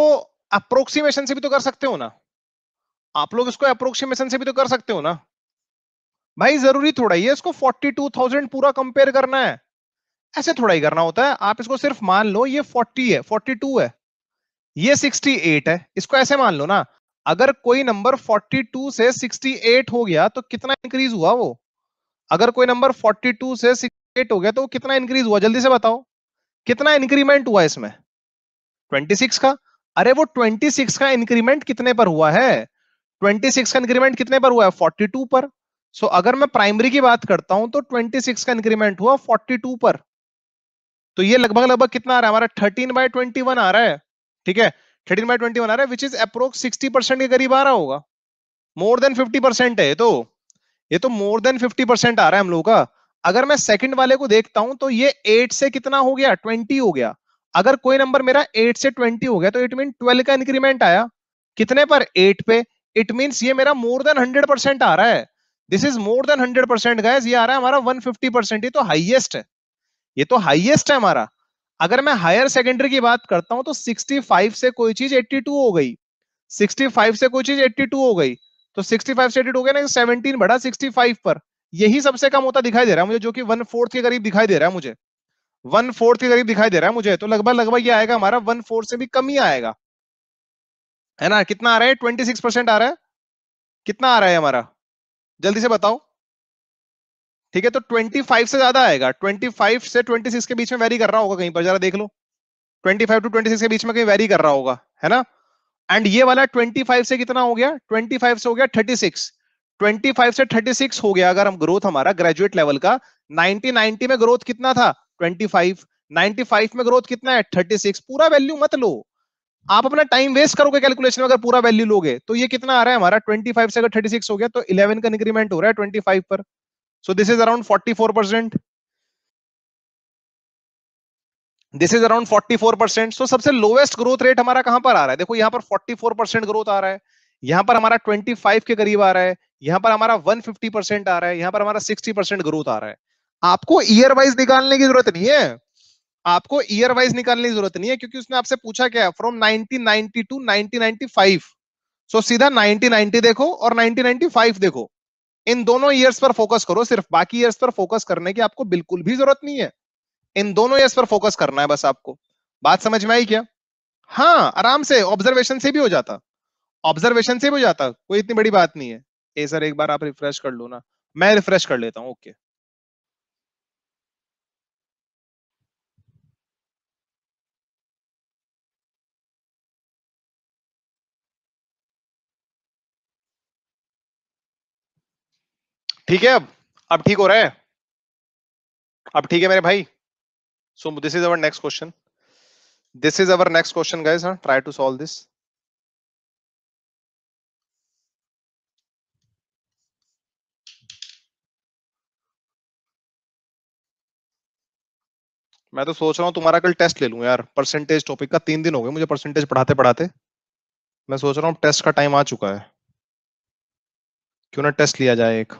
अप्रोक्सीमेशन से भी तो कर सकते हो ना आप लोग इसको अप्रोक्सीमेशन से भी तो कर सकते हो ना भाई जरूरी थोड़ा ही है इसको 42,000 पूरा कंपेयर करना है ऐसे थोड़ा ही करना होता है आप इसको सिर्फ मान लो ये 40 है 42 है ये 68 है इसको ऐसे मान लो ना अगर कोई नंबर 42 से 68 हो गया तो कितना इंक्रीज हुआ वो अगर कोई नंबर 42 से 68 हो गया तो कितना इंक्रीज हुआ जल्दी से बताओ कितना इंक्रीमेंट हुआ इसमें 26 का अरे वो 26 का इंक्रीमेंट कितने पर हुआ है 26 का इंक्रीमेंट कितने पर हुआ है 42 पर सो so, अगर मैं प्राइमरी की बात करता हूं तो 26 का इंक्रीमेंट हुआ 42 पर तो ये लगभग लगभग कितना आ रहा है हमारा 13 बाय 21 आ रहा है ठीक है 13 बाय 21 आ रहा है विच इज अप्रोक्स 60 परसेंट के करीब आ रहा होगा मोर देन 50 परसेंट है तो ये तो मोर देन 50 परसेंट आ रहा है हम लोगों का अगर मैं सेकंड वाले को देखता हूं तो ये 8 से कितना हो गया 20 हो गया अगर कोई नंबर मेरा एट से ट्वेंटी हो गया तो इट मीन ट्वेल्व का इंक्रीमेंट आया कितने पर एट पे इट मीन्स ये मेरा मोर देन हंड्रेड परसेंट आ रहा है this is more than hundred percent guys ये आ रहा है हमारा वन फिफ्टी परसेंट ये तो हाइएस्ट है ये तो हाइएस्ट है हमारा अगर मैं हायर सेकेंडरी की बात करता हूं तो 65 से कोई चीज 82 हो गई 65 से कोई चीज 82 हो गई तो 65 से 82 हो गया ना 17 बढ़ा 65 पर यही सबसे कम होता दिखाई दे रहा है मुझे जो कि वन फोर्थ के करीब दिखाई दे रहा है मुझे वन फोर्थ के करीब दिखाई दे रहा है मुझे तो लगभग लगभग ये आएगा हमारा वन फोर्थ से भी कम ही आएगा है ना कितना आ रहा है ट्वेंटी सिक्स परसेंट आ रहा है कितना आ रहा है हमारा जल्दी से बताओ ठीक है तो ट्वेंटी फाइव से ज्यादा आएगा फाइव से सिक्स के बीच में वेरी कर रहा होगा कहीं पर जरा देख लो फाइव टू सिक्स के बीच में कहीं वेरी कर रहा होगा है ना एंड ये वाला ट्वेंटी फाइव से कितना हो गया फाइव से हो गया सिक्स 25 से 36 हो गया अगर हम ग्रोथ हमारा ग्रेजुएट लेवल का 90 90 में ग्रोथ कितना था 25 95 में ग्रोथ कितना है 36 पूरा वैल्यू मत लो आप अपना टाइम वेस्ट करोगे कैलकुलेशन में अगर पूरा वैल्यू लोगे तो ये कितना आ रहा है हमारा 25 से अगर 36 हो गया तो 11 का इंक्रीमेंट हो रहा है 25 पर so this is around 44 percent this is around 44 percent so सबसे लोवेस्ट ग्रोथ रेट हमारा कहां पर आ रहा है देखो यहां पर 44 परसेंट ग्रोथ आ रहा है यहां पर हमारा 25 के करीब आ रहा है यहां पर हमारा 150 परसेंट आ रहा है यहां पर हमारा 60 परसेंट ग्रोथ आ रहा है आपको ईयर वाइज निकालने की जरूरत नहीं है आपको ईयर वाइज निकालने की जरूरत नहीं है क्योंकि उसने आपसे पूछा क्या है फ्रॉम 1990 टू 1995 सो so, सीधा 1990 देखो और 1995 देखो इन दोनों ईयर्स पर फोकस करो सिर्फ बाकी ईयर्स पर फोकस करने की आपको बिल्कुल भी जरूरत नहीं है इन दोनों ईयर्स पर फोकस करना है बस आपको बात समझ में आई क्या हाँ आराम से ऑब्जर्वेशन से भी हो जाता ऑब्जर्वेशन से भी हो जाता कोई इतनी बड़ी बात नहीं है ए सर एक बार आप रिफ्रेश कर लो ना मैं रिफ्रेश कर लेता हूँ ओके okay. ठीक है अब अब ठीक हो रहा है अब ठीक है मेरे भाई so this is our next question this is our next question guys हाँ ट्राई टू सॉल्व दिस मैं तो सोच रहा हूँ तुम्हारा कल टेस्ट ले लू यार परसेंटेज टॉपिक का तीन दिन हो गए मुझे परसेंटेज पढ़ाते पढ़ाते मैं सोच रहा हूँ टेस्ट का टाइम आ चुका है क्यों ना टेस्ट लिया जाए एक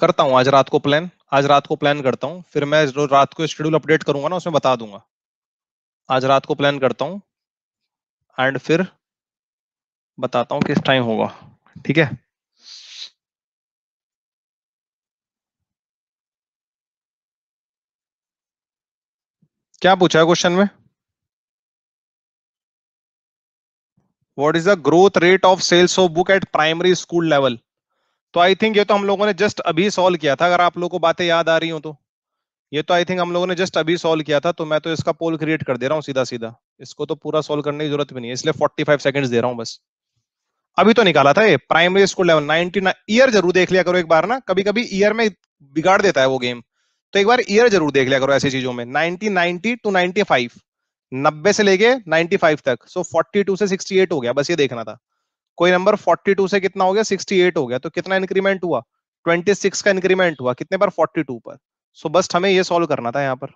करता हूँ आज रात को प्लान आज रात को प्लान करता हूँ फिर मैं जो रात को शेड्यूल अपडेट करूंगा ना उसमें बता दूंगा आज रात को प्लान करता हूँ एंड फिर बताता हूँ किस टाइम होगा ठीक है क्या पूछा है क्वेश्चन में what is the growth rate of sales of book at primary school level तो आई थिंक ये तो हम लोगों ने जस्ट अभी सॉल्व किया था अगर आप लोगों को बातें याद आ रही हो तो ये तो आई थिंक हम लोगों ने जस्ट अभी सॉल्व किया था तो मैं तो इसका पोल क्रिएट कर दे रहा हूँ सीधा सीधा इसको तो पूरा सॉल्व करने की जरूरत भी नहीं है इसलिए 45 सेकंड्स दे रहा हूँ बस अभी तो निकाला था ये primary school level ninety year जरूर देख लिया करो एक बार ना कभी कभी ईयर में बिगाड़ देता है वो गेम तो एक बार ईयर जरूर देख लिया करो ऐसी चीजों में नाइनटी टू फाइव नब्बे से लेके 95 तक सो फोर्टी 42 से एट हो गया बस ये देखना था कोई नंबर 42 से कितना हो गया 68 हो गया तो कितना इंक्रीमेंट हुआ 26 का इंक्रीमेंट हुआ कितने पर 42 पर सो so, बस हमें ये सॉल्व करना था यहाँ पर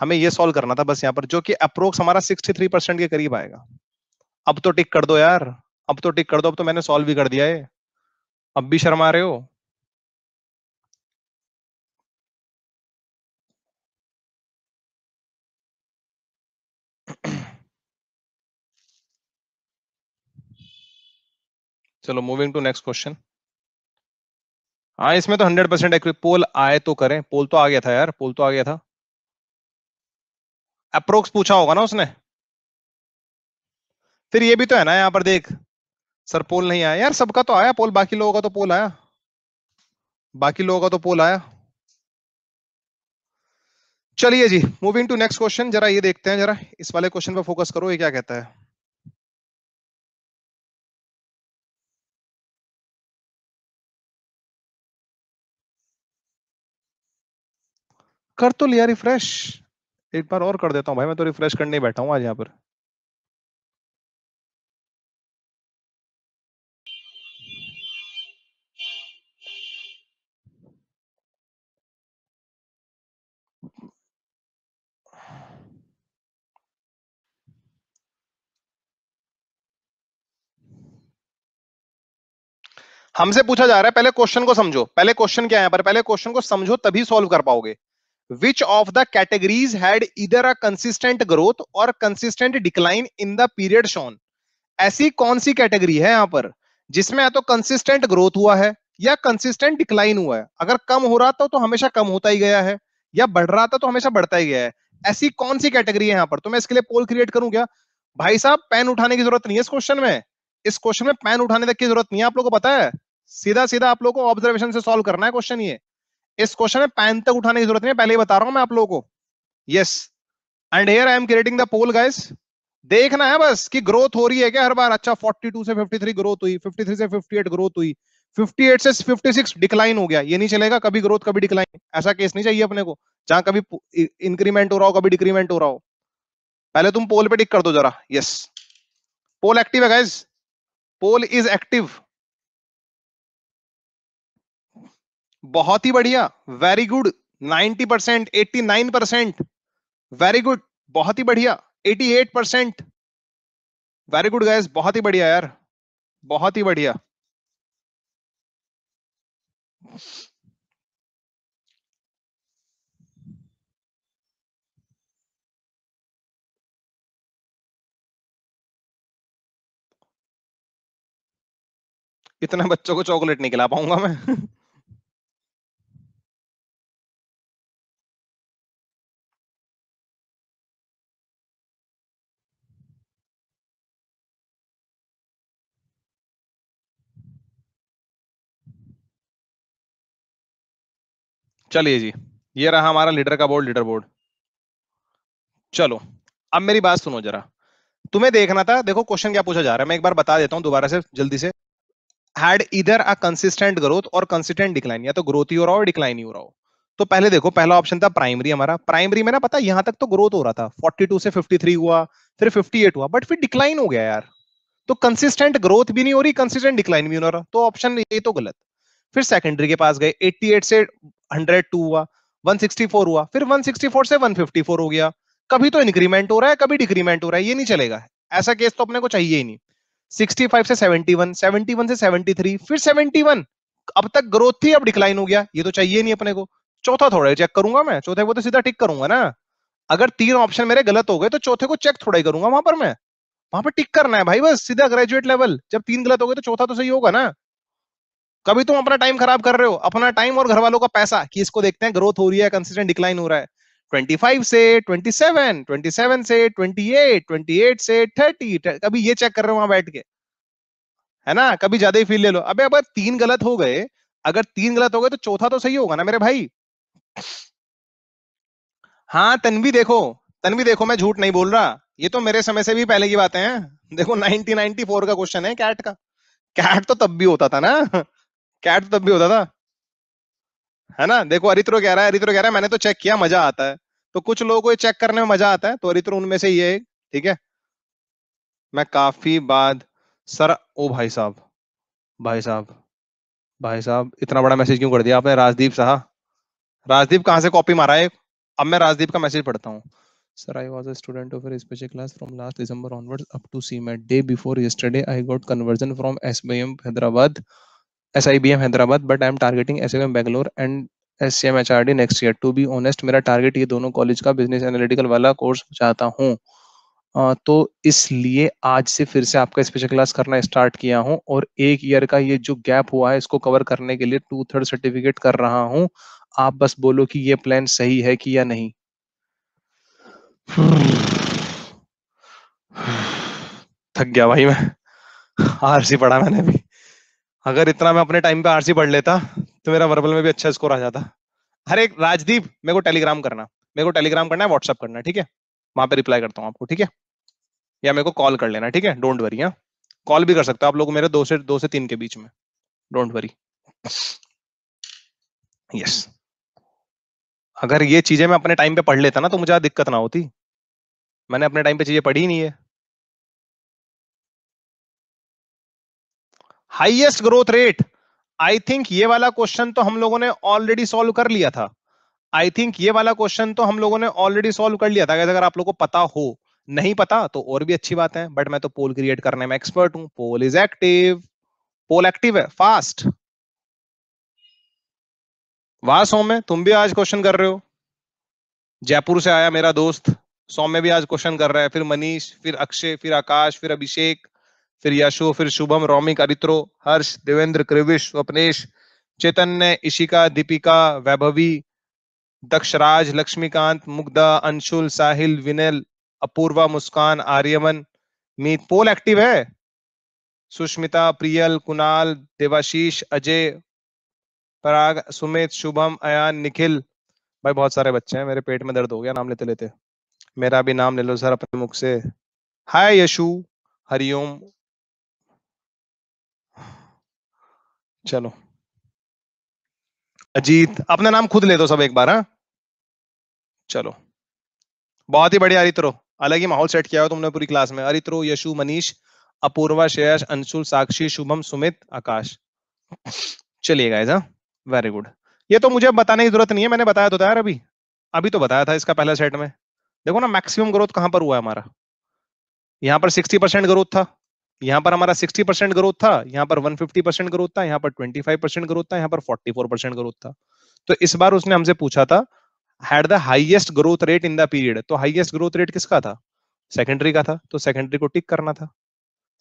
हमें ये सॉल्व करना था बस यहाँ पर जो कि अप्रोक्स हमारा 63 परसेंट के करीब आएगा अब तो टिक कर दो यार अब तो टिक कर दो अब तो मैंने सॉल्व भी कर दिया है अब भी शर्मा रहे हो चलो मूविंग टू नेक्स्ट क्वेश्चन हाँ इसमें तो हंड्रेड परसेंट पोल आए तो करें पोल तो आ गया था यार पोल तो आ गया था अप्रोक्स पूछा होगा ना उसने फिर ये भी तो है ना यहाँ पर देख सर पोल नहीं आया यार सबका तो आया पोल बाकी लोगों का तो पोल आया बाकी लोगों का तो पोल आया चलिए जी मूविंग टू नेक्स्ट क्वेश्चन जरा ये देखते हैं जरा इस वाले क्वेश्चन पर फोकस करो ये क्या कहता है कर तो लिया रिफ्रेश एक बार और कर देता हूं भाई मैं तो रिफ्रेश करने बैठा हूं आज यहां पर हमसे पूछा जा रहा है पहले क्वेश्चन को समझो पहले क्वेश्चन क्या है पर पहले क्वेश्चन को समझो तभी सॉल्व कर पाओगे which of the categories had either a consistent growth or consistent decline in the period shown ऐसी कौन सी कैटेगरी है यहाँ पर जिसमें या तो कंसिस्टेंट ग्रोथ हुआ है या कंसिस्टेंट डिक्लाइन हुआ है अगर कम हो रहा था तो, तो हमेशा कम होता ही गया है या बढ़ रहा था तो, तो हमेशा बढ़ता ही गया है ऐसी कौन सी कैटेगरी है यहाँ पर तो मैं इसके लिए पोल क्रिएट करूं क्या भाई साहब पेन उठाने की जरूरत नहीं है इस क्वेश्चन में इस क्वेश्चन में पेन उठाने तक की जरूरत नहीं है आप लोगों को पता है सीधा सीधा आप लोगों को ऑब्जर्वेशन से सॉल्व करना है क्वेश्चन ये इस क्वेश्चन में पैन तक उठाने की जरूरत नहीं है पहले ही बता रहा हूं मैं आप लोगों को yes and here I am creating the poll guys देखना है बस कि ग्रोथ हो रही है क्या हर बार अच्छा 42 से 53 ग्रोथ हुई 53 से 58 ग्रोथ हुई 58 से 56 डिक्लाइन हो गया ये नहीं चलेगा कभी ग्रोथ कभी डिक्लाइन ऐसा केस नहीं चाहिए अपने को जहां कभी इंक्रीमेंट हो रहा हो कभी डिक्रीमेंट हो रहा हो पहले तुम पोल पे टिक कर दो जरा यस पोल एक्टिव है गाइज पोल इज एक्टिव बहुत ही बढ़िया very good 90 percent eighty nine percent very good बहुत ही बढ़िया 88 परसेंट वेरी गुड गैस बहुत ही बढ़िया यार बहुत ही बढ़िया इतने बच्चों को चॉकलेट नहीं खिला पाऊंगा मैं चलिए जी ये रहा हमारा लीडर का बोर्ड लीडर बोर्ड चलो अब मेरी बात सुनो जरा तुम्हें देखना था देखो क्वेश्चन क्या पूछा जा रहा है मैं एक बार बता देता हूं दोबारा से जल्दी से हैड इधर अ कंसिस्टेंट ग्रोथ और कंसिस्टेंट डिक्लाइन या तो ग्रोथ ही हो रहा हो डिक्लाइन ही हो रहा हो तो पहले देखो पहला ऑप्शन था प्राइमरी हमारा प्राइमरी में ना पता यहां तक तो ग्रोथ हो रहा था 42 से 53 हुआ फिर 58 हुआ बट फिर डिक्लाइन हो गया यार तो कंसिस्टेंट ग्रोथ भी नहीं हो रही कंसिस्टेंट डिक्लाइन भी नहीं हो रहा तो ऑप्शन ये तो गलत फिर सेकेंडरी के पास गए 88 से 102 हुआ 164 हुआ फिर 164 से 154 हो गया कभी तो इंक्रीमेंट हो रहा है कभी डिक्रीमेंट हो रहा है ये नहीं चलेगा ऐसा केस तो अपने को चाहिए ही नहीं 65 से 71 71 से 73 फिर 71 अब तक ग्रोथ थी अब डिक्लाइन हो गया ये तो चाहिए नहीं अपने को चौथा थोड़ा चेक करूंगा मैं चौथे को तो सीधा टिक करूंगा ना अगर तीन ऑप्शन मेरे गलत हो गए तो चौथे को चेक थोड़ा ही करूंगा वहां पर मैं वहां पर टिक करना है भाई बस सीधा ग्रेजुएट लेवल जब तीन गलत हो गए तो चौथा तो सही होगा ना कभी तुम अपना टाइम खराब कर रहे हो अपना टाइम और घर वालों का पैसा कि इसको देखते हैं ग्रोथ हो रही है कंसिस्टेंट डिक्लाइन हो रहा है 25 से 27, 27 से 28, 28 से 30 कभी ये चेक कर रहे हो वहां बैठ के है ना कभी ज्यादा ही फील ले लो अबे अब तीन गलत हो गए अगर तीन गलत हो गए तो चौथा तो सही होगा ना मेरे भाई हाँ तन्वी देखो तन्वी देखो मैं झूठ नहीं बोल रहा ये तो मेरे समय से भी पहले की बातें हैं देखो 1994 का क्वेश्चन है कैट का कैट तो तब भी होता था ना कैट तब भी होता था है ना देखो अरित्रो कह रहा है अरित्रो कह रहा है मैंने तो चेक किया मजा आता है तो कुछ लोगों को ये चेक करने में मजा आता है तो अरित्रो उनमें से ये ठीक है मैं काफी बाद सर ओ भाई साहब भाई साहब भाई साहब इतना बड़ा मैसेज क्यों कर दिया आपने राजदीप साहब राजदीप कहाँ से कॉपी मारा है अब मैं राजदीप का मैसेज पढ़ता हूँ Sir, I was a student of Rizpeche class from last December onwards up to CMAT. Day before yesterday, I got conversion from SBM Hyderabad SIBM Hyderabad but I am targeting SIBM Bangalore and S C next year to be honest मेरा target ये दोनों college का business analytical वाला course चाहता हूँ तो इसलिए आज से फिर से आपका स्पेशल क्लास करना स्टार्ट किया हूँ और एक ईयर का ये जो गैप हुआ है इसको कवर करने के लिए टू थर्ड सर्टिफिकेट कर रहा हूँ आप बस बोलो कि ये प्लान सही है कि या नहीं थक गया भाई मैं आरसी पढ़ा मैंने भी अगर इतना मैं अपने टाइम पे आरसी पढ़ लेता तो मेरा वर्बल में भी अच्छा स्कोर आ जाता अरे राजदीप मेरे को टेलीग्राम करना मेरे को टेलीग्राम करना है व्हाट्सअप करना ठीक है वहां पे रिप्लाई करता हूँ आपको ठीक है या मेरे को कॉल कर लेना ठीक है डोंट वरी हाँ कॉल भी कर सकते हो आप लोग मेरे दो से दो से तीन के बीच में डोंट वरी यस अगर ये चीजें मैं अपने टाइम पे पढ़ लेता ना तो मुझे दिक्कत ना होती मैंने अपने टाइम पे चीजें पढ़ी ही नहीं है highest growth rate I think ये वाला क्वेश्चन तो हम लोगों ने ऑलरेडी सॉल्व कर लिया था आई थिंक ये वाला क्वेश्चन तो हम लोगों ने ऑलरेडी सॉल्व कर लिया था अगर आप लोगों को पता हो नहीं पता तो और भी अच्छी बात है बट मैं तो पोल क्रिएट करने में एक्सपर्ट हूं poll is active poll active है फास्ट वाह सौम्य तुम भी आज क्वेश्चन कर रहे हो जयपुर से आया मेरा दोस्त सौम्य भी आज क्वेश्चन कर रहा है फिर मनीष फिर अक्षय फिर आकाश फिर अभिषेक फिर यशु फिर शुभम रोमिक अरित्रो हर्ष देवेंद्र क्रिविश स्वप्नेश चैतन्य इशिका दीपिका वैभवी दक्षराज लक्ष्मीकांत मुग्धा अंशुल साहिल विनेल अपूर्वा मुस्कान आर्यमन मीत पोल एक्टिव है सुष्मिता प्रियल कुणाल देवाशीष अजय पराग सुमित शुभम अयान निखिल भाई बहुत सारे बच्चे हैं मेरे पेट में दर्द हो गया नाम लेते लेते मेरा भी नाम ले लो सर अपने मुख से हाय यशु हरिओम चलो अजीत अपना नाम खुद ले दो सब एक बार हाँ चलो बहुत ही बढ़िया अरित्रो अलग ही माहौल सेट किया हो तुमने पूरी क्लास में अरित्रो यशु मनीष अपूर्वा श्रेयस अंशुल साक्षी शुभम सुमित आकाश चलिए गाइस हाँ वेरी गुड ये तो मुझे बताने की जरूरत नहीं है मैंने बताया तो था यार अभी अभी तो बताया था इसका पहला सेट में देखो ना मैक्सिमम ग्रोथ कहां पर हुआ है हमारा यहाँ पर सिक्सटी परसेंट ग्रोथ था यहाँ पर हमारा 60 परसेंट ग्रोथ था यहाँ पर 150 परसेंट ग्रोथ था यहाँ पर 25 परसेंट ग्रोथ था यहाँ पर 44 परसेंट ग्रोथ था तो इस बार उसने हमसे पूछा था had the highest growth rate in the period तो हाईएस्ट ग्रोथ रेट किसका था सेकेंडरी का था तो सेकेंडरी को टिक करना था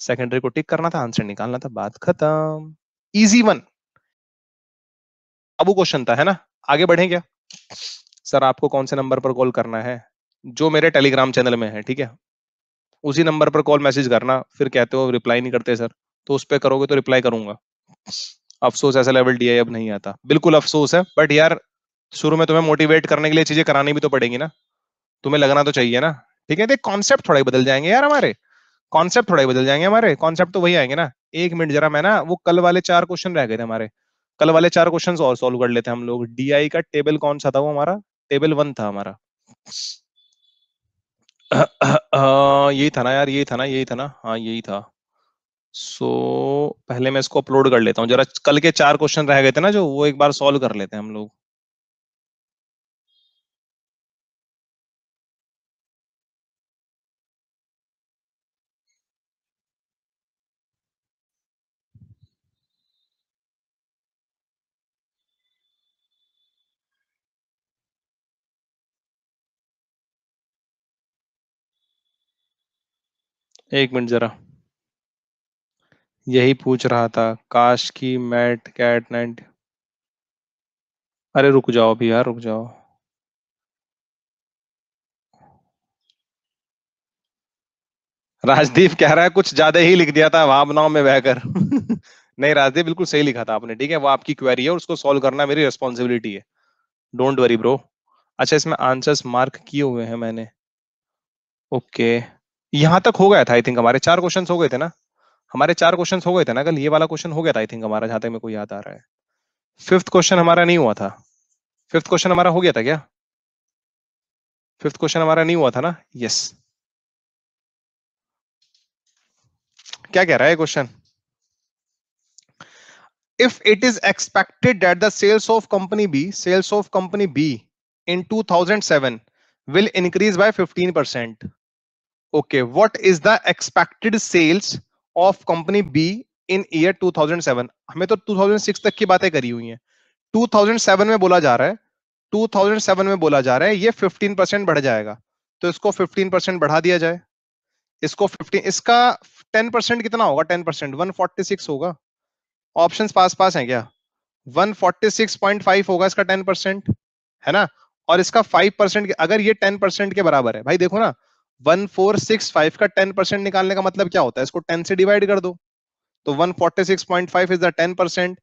सेकेंडरी को टिक करना था आंसर निकालना था बात खत्म इजी वन अब क्वेश्चन था है ना आगे बढ़े क्या सर आपको कौन से नंबर पर कॉल करना है जो मेरे टेलीग्राम चैनल में है ठीक है उसी नंबर पर कॉल मैसेज करना फिर कहते हो रिप्लाई नहीं करते सर तो उस पर करोगे तो रिप्लाई करूंगा अफसोस ऐसा लेवल डी अब नहीं आता बिल्कुल अफसोस है बट यार शुरू में तुम्हें मोटिवेट करने के लिए चीजें करानी भी तो पड़ेंगी ना तुम्हें लगना तो चाहिए ना ठीक है देख कॉन्सेप्ट थोड़ा ही बदल जाएंगे यार हमारे कॉन्सेप्ट थोड़ा ही बदल जाएंगे हमारे कॉन्सेप्ट तो वही आएंगे ना एक मिनट जरा मैं ना वो कल वाले चार क्वेश्चन रह गए थे हमारे कल वाले चार क्वेश्चन और सॉल्व कर लेते हैं हम लोग डी का टेबल कौन सा था वो हमारा टेबल वन था हमारा यही था ना यार यही था ना यही था ना हाँ यही था सो so, पहले मैं इसको अपलोड कर लेता हूँ जरा कल के चार क्वेश्चन रह गए थे ना जो वो एक बार सॉल्व कर लेते हैं हम लोग एक मिनट जरा यही पूछ रहा था काश की मैट कैट नाइट अरे रुक जाओ अभी यार रुक जाओ राजदीप कह रहा है कुछ ज्यादा ही लिख दिया था भावनाओं में बहकर नहीं राजदीप बिल्कुल सही लिखा था आपने ठीक है वो आपकी क्वेरी है और उसको सॉल्व करना मेरी रिस्पॉन्सिबिलिटी है डोंट वरी ब्रो अच्छा इसमें आंसर्स मार्क किए हुए हैं मैंने ओके okay. यहां तक हो गया था आई थिंक हमारे चार क्वेश्चन हो गए थे ना हमारे चार क्वेश्चन हो गए थे ना कल ये वाला क्वेश्चन हो गया था आई थिंक हमारा जहां तक मेरे को याद आ रहा है फिफ्थ क्वेश्चन हमारा नहीं हुआ था फिफ्थ क्वेश्चन हमारा हो गया था क्या फिफ्थ क्वेश्चन हमारा नहीं हुआ था ना यस क्या कह रहा है question if it is expected that the sales of company B, sales of company B in 2007 will increase by 15%. okay what is the expected sales of company b in year 2007 हमें तो 2006 तक की बातें करी हुई थाउजेंड 2007 में बोला जा रहा है 2007 में बोला जा रहा है ये 15 परसेंट बढ़ जाएगा तो इसको 15 परसेंट बढ़ा दिया जाए इसको 15 इसका 10 परसेंट कितना होगा 10 परसेंट वन होगा ऑप्शंस पास पास हैं क्या 146.5 होगा इसका 10 परसेंट है ना और इसका 5 परसेंट अगर ये 10 परसेंट के बराबर है भाई देखो ना वन फोर सिक्स फाइव का टेन परसेंट निकालने का मतलब क्या होता है इसको टेन से डिवाइड कर दो तो one forty six point five is the ten percent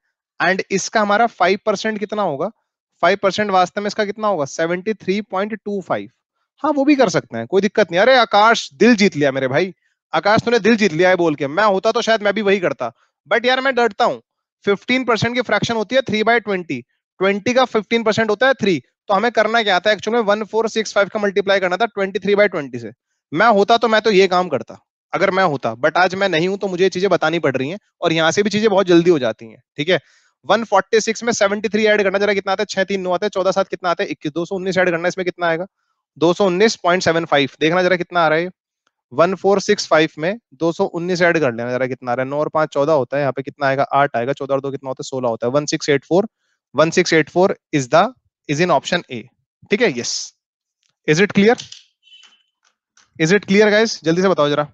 and इसका हमारा फाइव परसेंट कितना होगा फाइव परसेंट वास्तव में इसका कितना होगा seventy three point two five हाँ वो भी कर सकते हैं कोई दिक्कत नहीं अरे आकाश दिल जीत लिया मेरे भाई आकाश तूने दिल जीत लिया है बोल के मैं होता तो शायद मैं भी वही करता बट यार मैं डरता हूँ फिफ्टीन परसेंट की फ्रैक्शन होती है थ्री बाय ट्वेंटी ट्वेंटी का फिफ्टीन परसेंट होता है थ्री तो हमें करना क्या था एक्चुअल में वन फोर सिक्स फाइव का मल्टीप्लाई करना था ट्वेंटी थ्री बाई ट्वेंटी से मैं होता तो मैं तो ये काम करता अगर मैं होता बट आज मैं नहीं हूं तो मुझे ये चीजें बतानी पड़ रही हैं और यहाँ से भी चीजें बहुत जल्दी हो जाती हैं ठीक है 146 में 73 एड करना जरा कितना छह तीन नौ आते हैं चौदह सात कितना आता है इक्कीस दो सौ उन्नीस एड करना इसमें कितना आएगा दो सौ उन्नीस पॉइंट सेवन फाइव देखना जरा कितना आ रहा है वन फोर सिक्स फाइव में दो सौ उन्नीस एड कर लेना जरा कितना आ रहा है नौ और पांच चौदह होता है यहाँ पे कितना आएगा आठ आएगा चौदह और दो कितना होता है सोलह होता है one six eight four one six eight four is the is in option A ठीक है yes is it clear is it clear guys जल्दी से बताओ जरा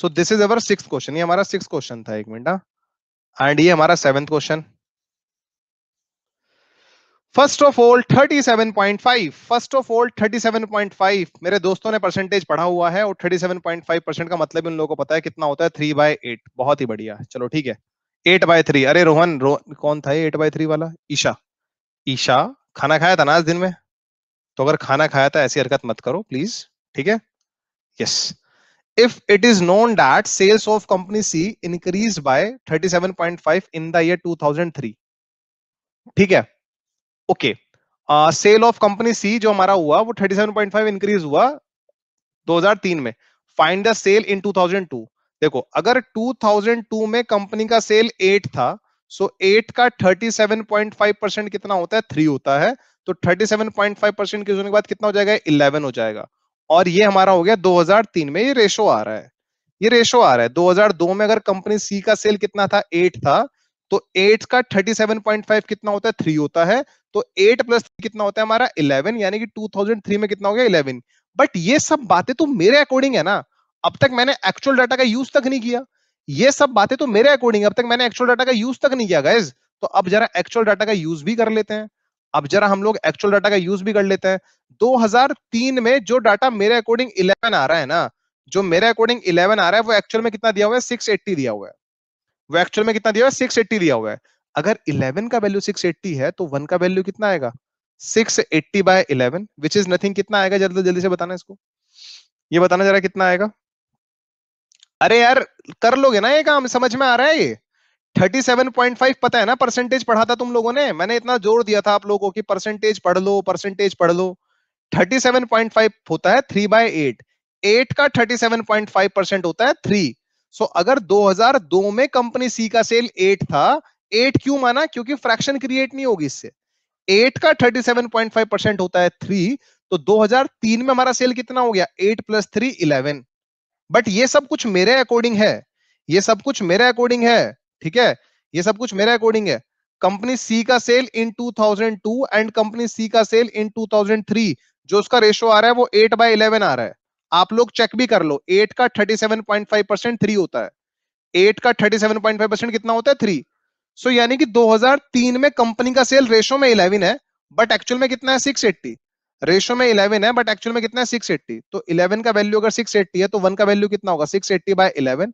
so this is our six question ये हमारा सिक्स क्वेश्चन था एक मिनट एंड हाँ। ये हमारा seventh question first of all 37.5 first of all 37.5 मेरे दोस्तों ने परसेंटेज पढ़ा हुआ है और 37.5 परसेंट का मतलब उन लोगों को पता है कितना होता है थ्री बाय एट बहुत ही बढ़िया चलो ठीक है एट बाय थ्री अरे रोहन रोहन कौन था एट बाय थ्री वाला ईशा ईशा खाना खाया था ना आज दिन में तो अगर खाना खाया था ऐसी हरकत मत करो प्लीज ठीक है yes if it is known that sales of company C increased by 37.5 in the year 2003 ठीक है okay sale of company C जो हमारा हुआ वो 37.5 इंक्रीज हुआ 2003 में फाइंड द सेल इन 2002 देखो अगर 2002 में कंपनी का सेल 8 था सो so, एट का thirty seven point five percent कितना होता है थ्री होता है तो thirty seven point five percent के बाद कितना हो जाएगा इलेवन हो जाएगा और ये हमारा हो गया 2003 में ये रेशो आ रहा है ये रेशो आ रहा है 2002 में अगर कंपनी सी का सेल कितना था एट था तो एट का 37.5 कितना होता है थ्री होता है तो एट प्लस कितना होता है हमारा इलेवन यानी कि 2003 में कितना हो गया इलेवन बट ये सब बातें तो मेरे अकॉर्डिंग है ना अब तक मैंने एक्चुअल डाटा का यूज तक नहीं किया ये सब बातें तो मेरे अकॉर्डिंग अब तक मैंने एक्चुअल डाटा का यूज तक नहीं किया गाइज तो अब जरा एक्चुअल डाटा का यूज भी कर लेते हैं अब जरा हम लोग एक्चुअल डाटा का यूज भी कर लेते हैं 2003 में जो डाटा मेरे अकॉर्डिंग 11 आ रहा है ना जो मेरे अकॉर्डिंग 11 आ रहा है वो एक्चुअल में कितना दिया हुआ है 680 दिया हुआ है वो एक्चुअल में कितना दिया हुआ है 680 दिया हुआ है अगर 11 का वैल्यू 680 है तो 1 का वैल्यू कितना आएगा 680 eighty by eleven which is nothing कितना आएगा जल्दी जल्दी से बताना इसको ये बताना जरा कितना आएगा अरे यार कर लोगे ना ये काम समझ में आ रहा है ये 37.5 पता है ना परसेंटेज पढ़ा था तुम लोगों ने मैंने इतना जोर दिया था आप लोगों को परसेंटेज पढ़ लो परसेंटेज पढ़ लो 37.5 होता है थ्री बाय एट एट का 37.5 परसेंट होता है थ्री सो so, अगर 2002 में कंपनी सी का सेल एट था एट क्यों माना क्योंकि फ्रैक्शन क्रिएट नहीं होगी इससे एट का 37.5 परसेंट होता है थ्री तो 2003 में हमारा सेल कितना हो गया eight plus three eleven but ये सब कुछ मेरे अकॉर्डिंग है ये सब कुछ मेरे अकॉर्डिंग है ठीक है ये सब कुछ मेरे अकॉर्डिंग है कंपनी सी का sale in 2002 and company C का सेल इन 2003 जो उसका रेशो आ रहा है वो 8 बाय 11 आ रहा है आप लोग चेक भी कर लो 8 का 37.5 परसेंट थ्री होता है 8 का 37.5 परसेंट कितना होता है थ्री सो so, यानी कि 2003 में कंपनी का सेल रेशो में 11 है बट एक्चुअल में कितना है सिक्स एट्टी रेशो में इलेवन है बट एक्चुअल में कितना है एट्टी तो इलेवन का वैल्यू अगर एट्टी है तो वन का वैल्यू कितना होगा सिक्स एट्टी बाय इलेवन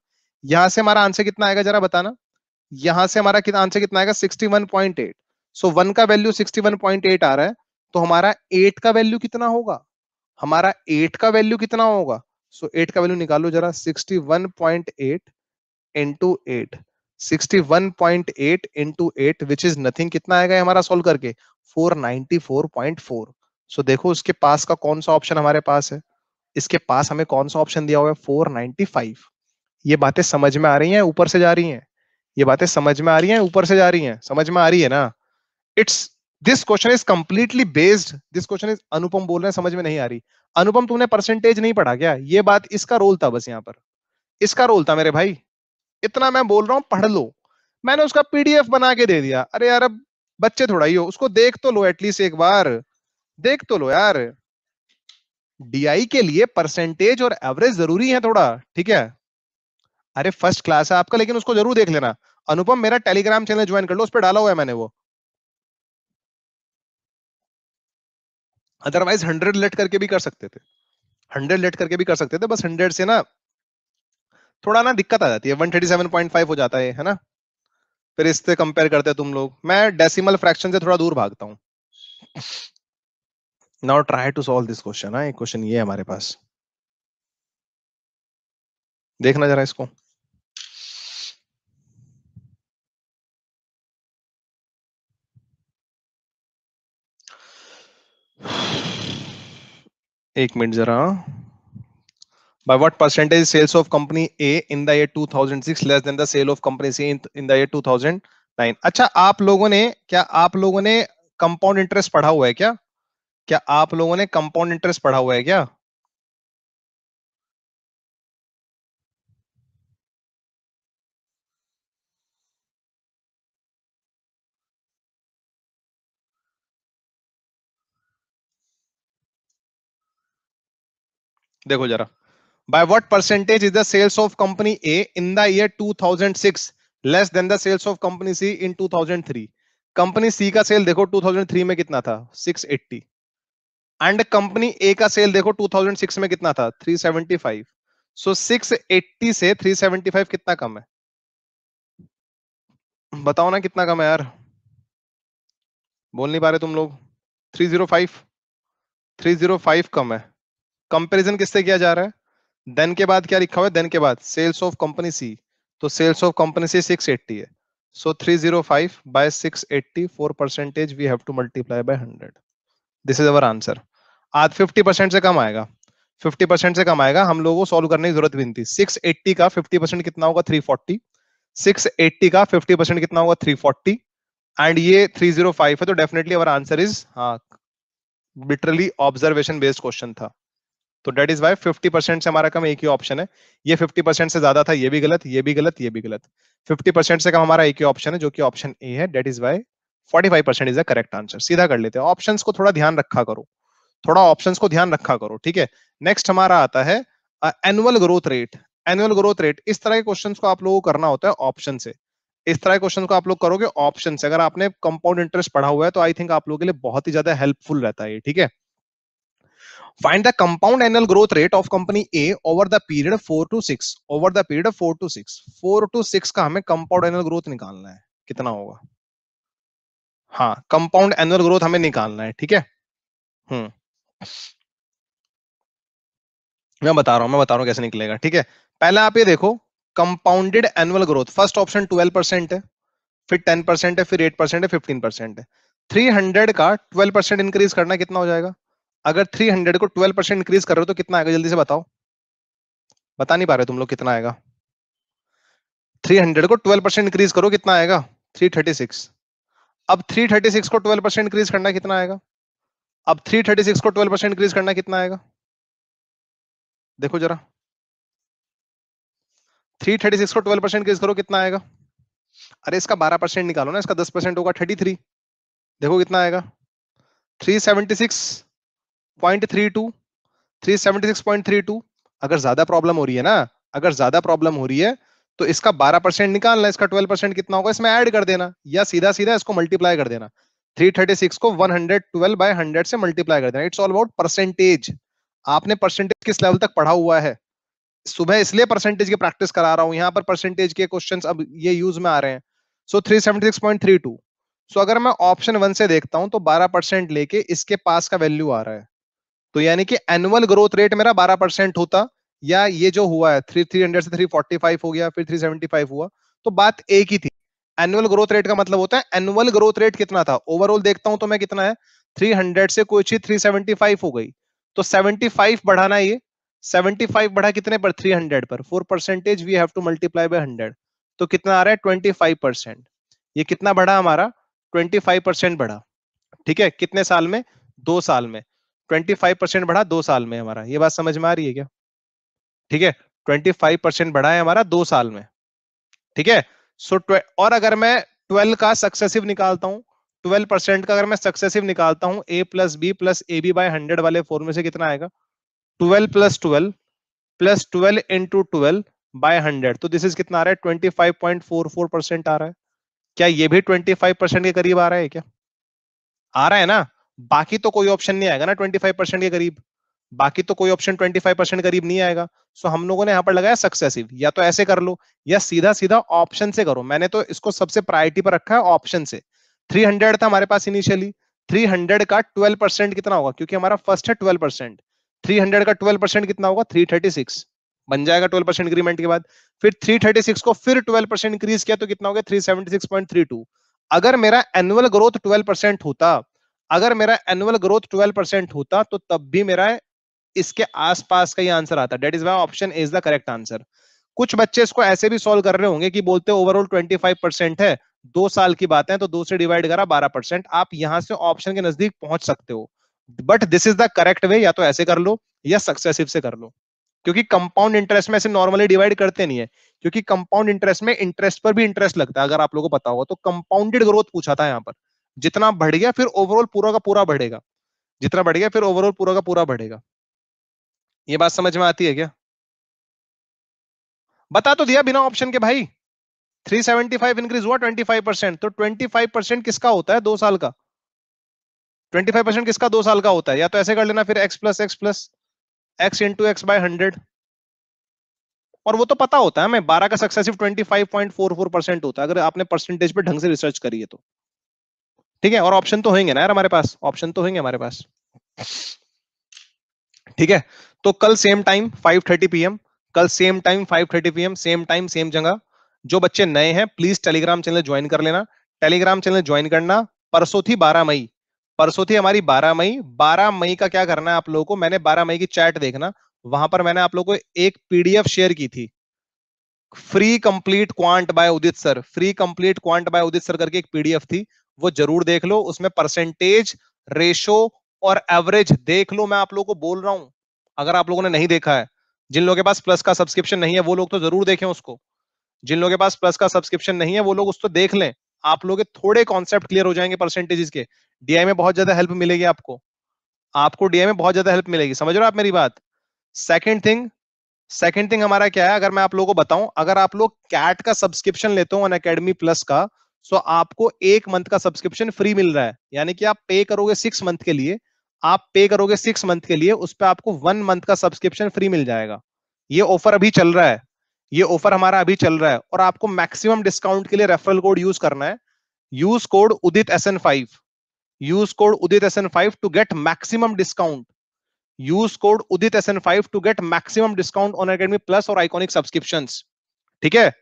यहां से हमारा आंसर कितना आएगा जरा बताना यहां से हमारा आंसर कितना आएगा एट सो वन का वैल्यू एट आ रहा है तो हमारा एट का वैल्यू कितना होगा हमारा एट का वैल्यू कितना होगा सो एट का वैल्यू निकालो जरा sixty one point eight into eight which is nothing कितना आएगा हमारा सोल्व करके फोर सो देखो उसके पास का कौन सा ऑप्शन हमारे पास है इसके पास हमें कौन सा ऑप्शन दिया हुआ है 495 ये बातें समझ में आ रही हैं ऊपर से जा रही हैं ये बातें समझ में आ रही हैं ऊपर से जा रही हैं समझ में आ रही है ना it's this question is completely based this question is Anupam बोल रहे हैं समझ में नहीं आ रही अनुपम तुमने परसेंटेज नहीं पढ़ा क्या ये बात इसका रोल था बस यहाँ पर इसका रोल था मेरे भाई इतना मैं बोल रहा हूँ पढ़ लो मैंने उसका पीडीएफ बना के दे दिया अरे यार अब बच्चे थोड़ा ही हो उसको देख तो लो एटलीस्ट एक बार देख तो लो यार डीआई के लिए परसेंटेज और एवरेज जरूरी है थोड़ा ठीक है अरे फर्स्ट क्लास है आपका लेकिन उसको जरूर देख लेना अनुपम मेरा टेलीग्राम चैनल ज्वाइन कर लो उस पर डाला हुआ है मैंने वो अदरवाइज हंड्रेड लेट करके भी कर सकते थे हंड्रेड लेट करके भी कर सकते थे बस हंड्रेड से ना थोड़ा ना दिक्कत आ जाती है 137.5 हो जाता है है ना फिर इससे कंपेयर करते हैं तुम लोग मैं डेसिमल फ्रैक्शन से थोड़ा दूर भागता हूँ now try to solve this question हाँ एक क्वेश्चन ये हमारे पास देखना जरा इसको एक मिनट जरा by what percentage sales of company A in the year 2006 less than the sale of company C in, in the year 2009 अच्छा आप लोगों ने क्या आप लोगों ने कंपाउंड इंटरेस्ट पढ़ा हुआ है क्या क्या आप लोगों ने कंपाउंड इंटरेस्ट पढ़ा हुआ है क्या देखो जरा by what percentage is the sales of company A in the year 2006 less than the sales of company C in 2003 company C का सेल देखो 2003 में कितना था 680 एंड कंपनी ए का सेल देखो 2006 में कितना था 375 सो so 680 से 375 कितना कम है बताओ ना कितना कम है यार बोल नहीं पा रहे तुम लोग 305 305 कम है कंपैरिजन किससे किया जा रहा है देन के बाद क्या लिखा हुआ है देन के बाद सेल्स ऑफ कंपनी सी तो सेल्स ऑफ कंपनी सी 680 है so so 305 by 680 4 percentage we have to multiply by 100 this is our answer आज 50% परसेंट से कम आएगा फिफ्टी परसेंट से कम आएगा हम लोगों को सॉल्व करने की जरूरत भी नहीं थी सिक्स एट्टी का फिफ्टी परसेंट कितना होगा थ्री फोर्टी सिक्स एट्टी का फिफ्टी परसेंट कितना होगा 340 फोर्टी एंड ये 305 जीरो फाइव है तो डेफिनेटली अवर आंसर इज हाँ लिटरली ऑब्जर्वेशन बेस्ड क्वेश्चन था तो that is Y fifty percent से हमारा कम एक ही ऑप्शन है ये फिफ्टी परसेंट से ज्यादा था ये भी गलत ये भी गलत ये भी गलत फिफ्टी परसेंट से कम हमारा एक ही ऑप्शन है जो कि ऑप्शन ए है that is Y forty five percent is the correct answer सीधा कर लेते हैं ऑप्शन को थोड़ा ध्यान रखा करो थोड़ा ऑप्शंस को ध्यान रखा करो ठीक है नेक्स्ट हमारा आता है annual growth rate annual growth rate इस तरह के क्वेश्चन को आप लोगों को करना होता है ऑप्शन से इस तरह के क्वेश्चन को आप लोग करोगे ऑप्शन से अगर आपने कंपाउंड इंटरेस्ट पढ़ा हुआ है तो आई थिंक आप लोगों के लिए बहुत ही ज्यादा हेल्पफुल रहता है ठीक है find the compound annual growth rate of company A over the period four to six over the period four to six four to six का हमें कंपाउंड एनुअल ग्रोथ निकालना है कितना होगा हाँ कंपाउंड एनुअल ग्रोथ हमें निकालना है ठीक है हम्म मैं बता रहा हूं मैं बता रहा हूं कैसे निकलेगा ठीक है पहले आप ये देखो compounded annual growth first option 12 percent है फिर 10 परसेंट है फिर 8 परसेंट है 15 परसेंट है 300 का 12 परसेंट इंक्रीज करना कितना हो जाएगा अगर 300 को 12 परसेंट इंक्रीज कर रहे हो तो कितना आएगा जल्दी से बताओ बता नहीं पा रहे तुम लोग कितना आएगा 300 को 12 परसेंट इंक्रीज करो कितना आएगा 336 अब 336 को 12 परसेंट इंक्रीज करना कितना आएगा अब 336 को 12 परसेंट इंक्रीज करना कितना आएगा देखो जरा 336 को 12 परसेंट इंक्रीज करो कितना आएगा अरे इसका 12 परसेंट निकालो ना इसका 10 परसेंट होगा 33 देखो कितना आएगा 376.32 376.32 अगर ज्यादा प्रॉब्लम हो रही है ना अगर ज्यादा प्रॉब्लम हो रही है तो इसका 12 परसेंट निकालना इसका 12 परसेंट कितना होगा इसमें ऐड कर देना या सीधा सीधा इसको मल्टीप्लाई कर देना 336 को 112 बाय 100 से मल्टीप्लाई कर देना इट्स ऑल अबाउट परसेंटेज आपने परसेंटेज किस लेवल तक पढ़ा हुआ है सुबह इसलिए परसेंटेज की प्रैक्टिस करा रहा हूं यहां पर परसेंटेज के क्वेश्चन अब ये यूज में आ रहे हैं सो so, थ्री सो अगर मैं ऑप्शन वन से देखता हूं तो 12 परसेंट लेके इसके पास का वैल्यू आ रहा है तो यानी कि एनुअल ग्रोथ रेट मेरा 12 परसेंट होता या ये जो हुआ है 3300 से 345 हो गया फिर 375 हुआ तो बात एक ही थी एनुअल ग्रोथ रेट का मतलब होता है एनुअल ग्रोथ रेट कितना था ओवरऑल देखता हूं तो मैं कितना है 300 से कोई चीज 375 हो गई तो 75 बढ़ाना ये 75 बढ़ा कितने पर 300 पर 4 percentage we have to multiply by 100 तो कितना आ रहा है 25 परसेंट ये कितना बढ़ा हमारा 25 परसेंट बढ़ा ठीक है कितने साल में दो साल में 25 परसेंट बढ़ा दो साल में हमारा ये बात समझ में आ रही है क्या ठीक है 25 परसेंट बढ़ा है हमारा दो साल में ठीक है सो so, और अगर मैं ट्वेल्व का सक्सेसिव निकालता हूँ ट्वेल्व परसेंट का अगर मैं सक्सेसिव निकालता हूँ A plus B plus A B by hundred वाले फॉर्मूले से कितना आएगा twelve plus twelve plus twelve into twelve by hundred तो दिस इज कितना आ रहा है twenty five point four four percent आ रहा है क्या ये भी ट्वेंटी फाइव परसेंट के करीब आ रहा है क्या आ रहा है ना बाकी तो कोई ऑप्शन नहीं आएगा ना ट्वेंटी फाइव परसेंट के करीब बाकी तो कोई ऑप्शन 25 परसेंट करीब नहीं आएगा सो हम लोगों ने यहाँ पर लगाया सक्सेसिव या तो ऐसे कर लो या सीधा सीधा ऑप्शन से करो मैंने तो इसको सबसे प्रायोरिटी पर रखा है ऑप्शन से 300 था हमारे पास इनिशियली 300 का 12 परसेंट कितना होगा क्योंकि हमारा फर्स्ट है 12 परसेंट थ्री का ट्वेल्व परसेंट कितना होगा 336 बन जाएगा ट्वेल्व परसेंट इंक्रीमेंट के बाद फिर 336 को फिर ट्वेल्व परसेंट इंक्रीज किया तो कितना हो गया 376.32 अगर मेरा एनुअल ग्रोथ ट्वेल्व परसेंट होता अगर मेरा एनुअल ग्रोथ 12 परसेंट होता तो तब भी मेरा इसके आसपास का ही आंसर आता है that is Y option is the correct answer कुछ बच्चे इसको ऐसे भी सॉल्व कर रहे होंगे कि बोलते ओवरऑल 25 परसेंट है दो साल की बात है तो दो से डिवाइड करा 12 परसेंट आप यहां से ऑप्शन के नजदीक पहुंच सकते हो but this is the correct way या तो ऐसे कर लो या सक्सेसिव से कर लो क्योंकि कंपाउंड इंटरेस्ट में ऐसे नॉर्मली डिवाइड करते नहीं है क्योंकि कंपाउंड इंटरेस्ट में इंटरेस्ट पर भी इंटरेस्ट लगता है अगर आप लोगों को पता होगा तो कंपाउंडेड ग्रोथ पूछा था यहाँ पर जितना बढ़ गया फिर ओवरऑल पूरा का पूरा बढ़ेगा जितना बढ़ गया फिर ओवरऑल पूरा का पूरा बढ़ेगा ये बात समझ में आती है क्या बता तो दिया बिना ऑप्शन के भाई 375 इंक्रीज हुआ 25 परसेंट तो 25 परसेंट किसका होता है दो साल का 25 परसेंट किसका दो साल का होता है या तो ऐसे कर लेना फिर x plus X plus X into X by hundred और वो तो पता होता है मैं 12 का सक्सेसिव 25.44 परसेंट होता है अगर आपने परसेंटेज पे ढंग से रिसर्च करी है तो ठीक है और ऑप्शन तो होंगे ना यार हमारे पास ऑप्शन तो होंगे हमारे पास ठीक है तो कल सेम टाइम 5:30 पीएम कल same time 5:30 PM same time सेम जगह जो बच्चे नए हैं प्लीज टेलीग्राम चैनल ज्वाइन कर लेना टेलीग्राम चैनल ज्वाइन करना परसों थी 12 मई परसों थी हमारी 12 मई 12 मई का क्या करना है आप लोगों को मैंने 12 मई की चैट देखना वहां पर मैंने आप लोगों को एक पीडीएफ शेयर की थी free complete quant by Udit sir free complete quant by Udit sir करके एक पीडीएफ थी वो जरूर देख लो उसमें परसेंटेज रेशो और एवरेज देख लो मैं आप लोगों को बोल रहा हूं अगर आप लोगों ने नहीं देखा है जिन लोगों के पास प्लस का सब्सक्रिप्शन नहीं है वो लोग तो जरूर देखें उसको जिन लोगों के पास प्लस का सब्सक्रिप्शन नहीं है वो लोग उसको देख लें आप लोग थोड़े कॉन्सेप्ट क्लियर हो जाएंगे परसेंटेजेस के डीआई में बहुत ज्यादा हेल्प मिलेगी आपको आपको डीआई में बहुत ज्यादा हेल्प मिलेगी समझ रहे हो आप मेरी बात सेकेंड थिंग सेकेंड थिंग हमारा क्या है अगर मैं आप लोगों को बताऊं अगर आप लोग कैट का सब्सक्रिप्शन लेते हो अकेडमी प्लस का सो आपको एक मंथ का सब्सक्रिप्शन फ्री मिल रहा है यानी कि आप पे करोगे सिक्स मंथ के लिए आप पे करोगे सिक्स मंथ के लिए उस पर आपको वन मंथ का सब्सक्रिप्शन फ्री मिल जाएगा ये ऑफर अभी चल रहा है ये ऑफर हमारा अभी चल रहा है और आपको मैक्सिमम डिस्काउंट के लिए रेफरल कोड यूज करना है use code Udit S N five use code Udit S N five to get maximum discount use code Udit S N five to get maximum discount on academy plus और iconic subscription ठीक है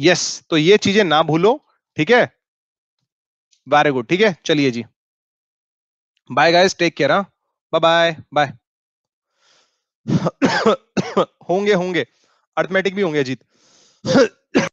yes तो ये चीजें ना भूलो ठीक है वेरी गुड ठीक है चलिए जी बाय गाइस टेक केयर हाँ बाय बाय बाय होंगे होंगे अर्थमेटिक भी होंगे अजीत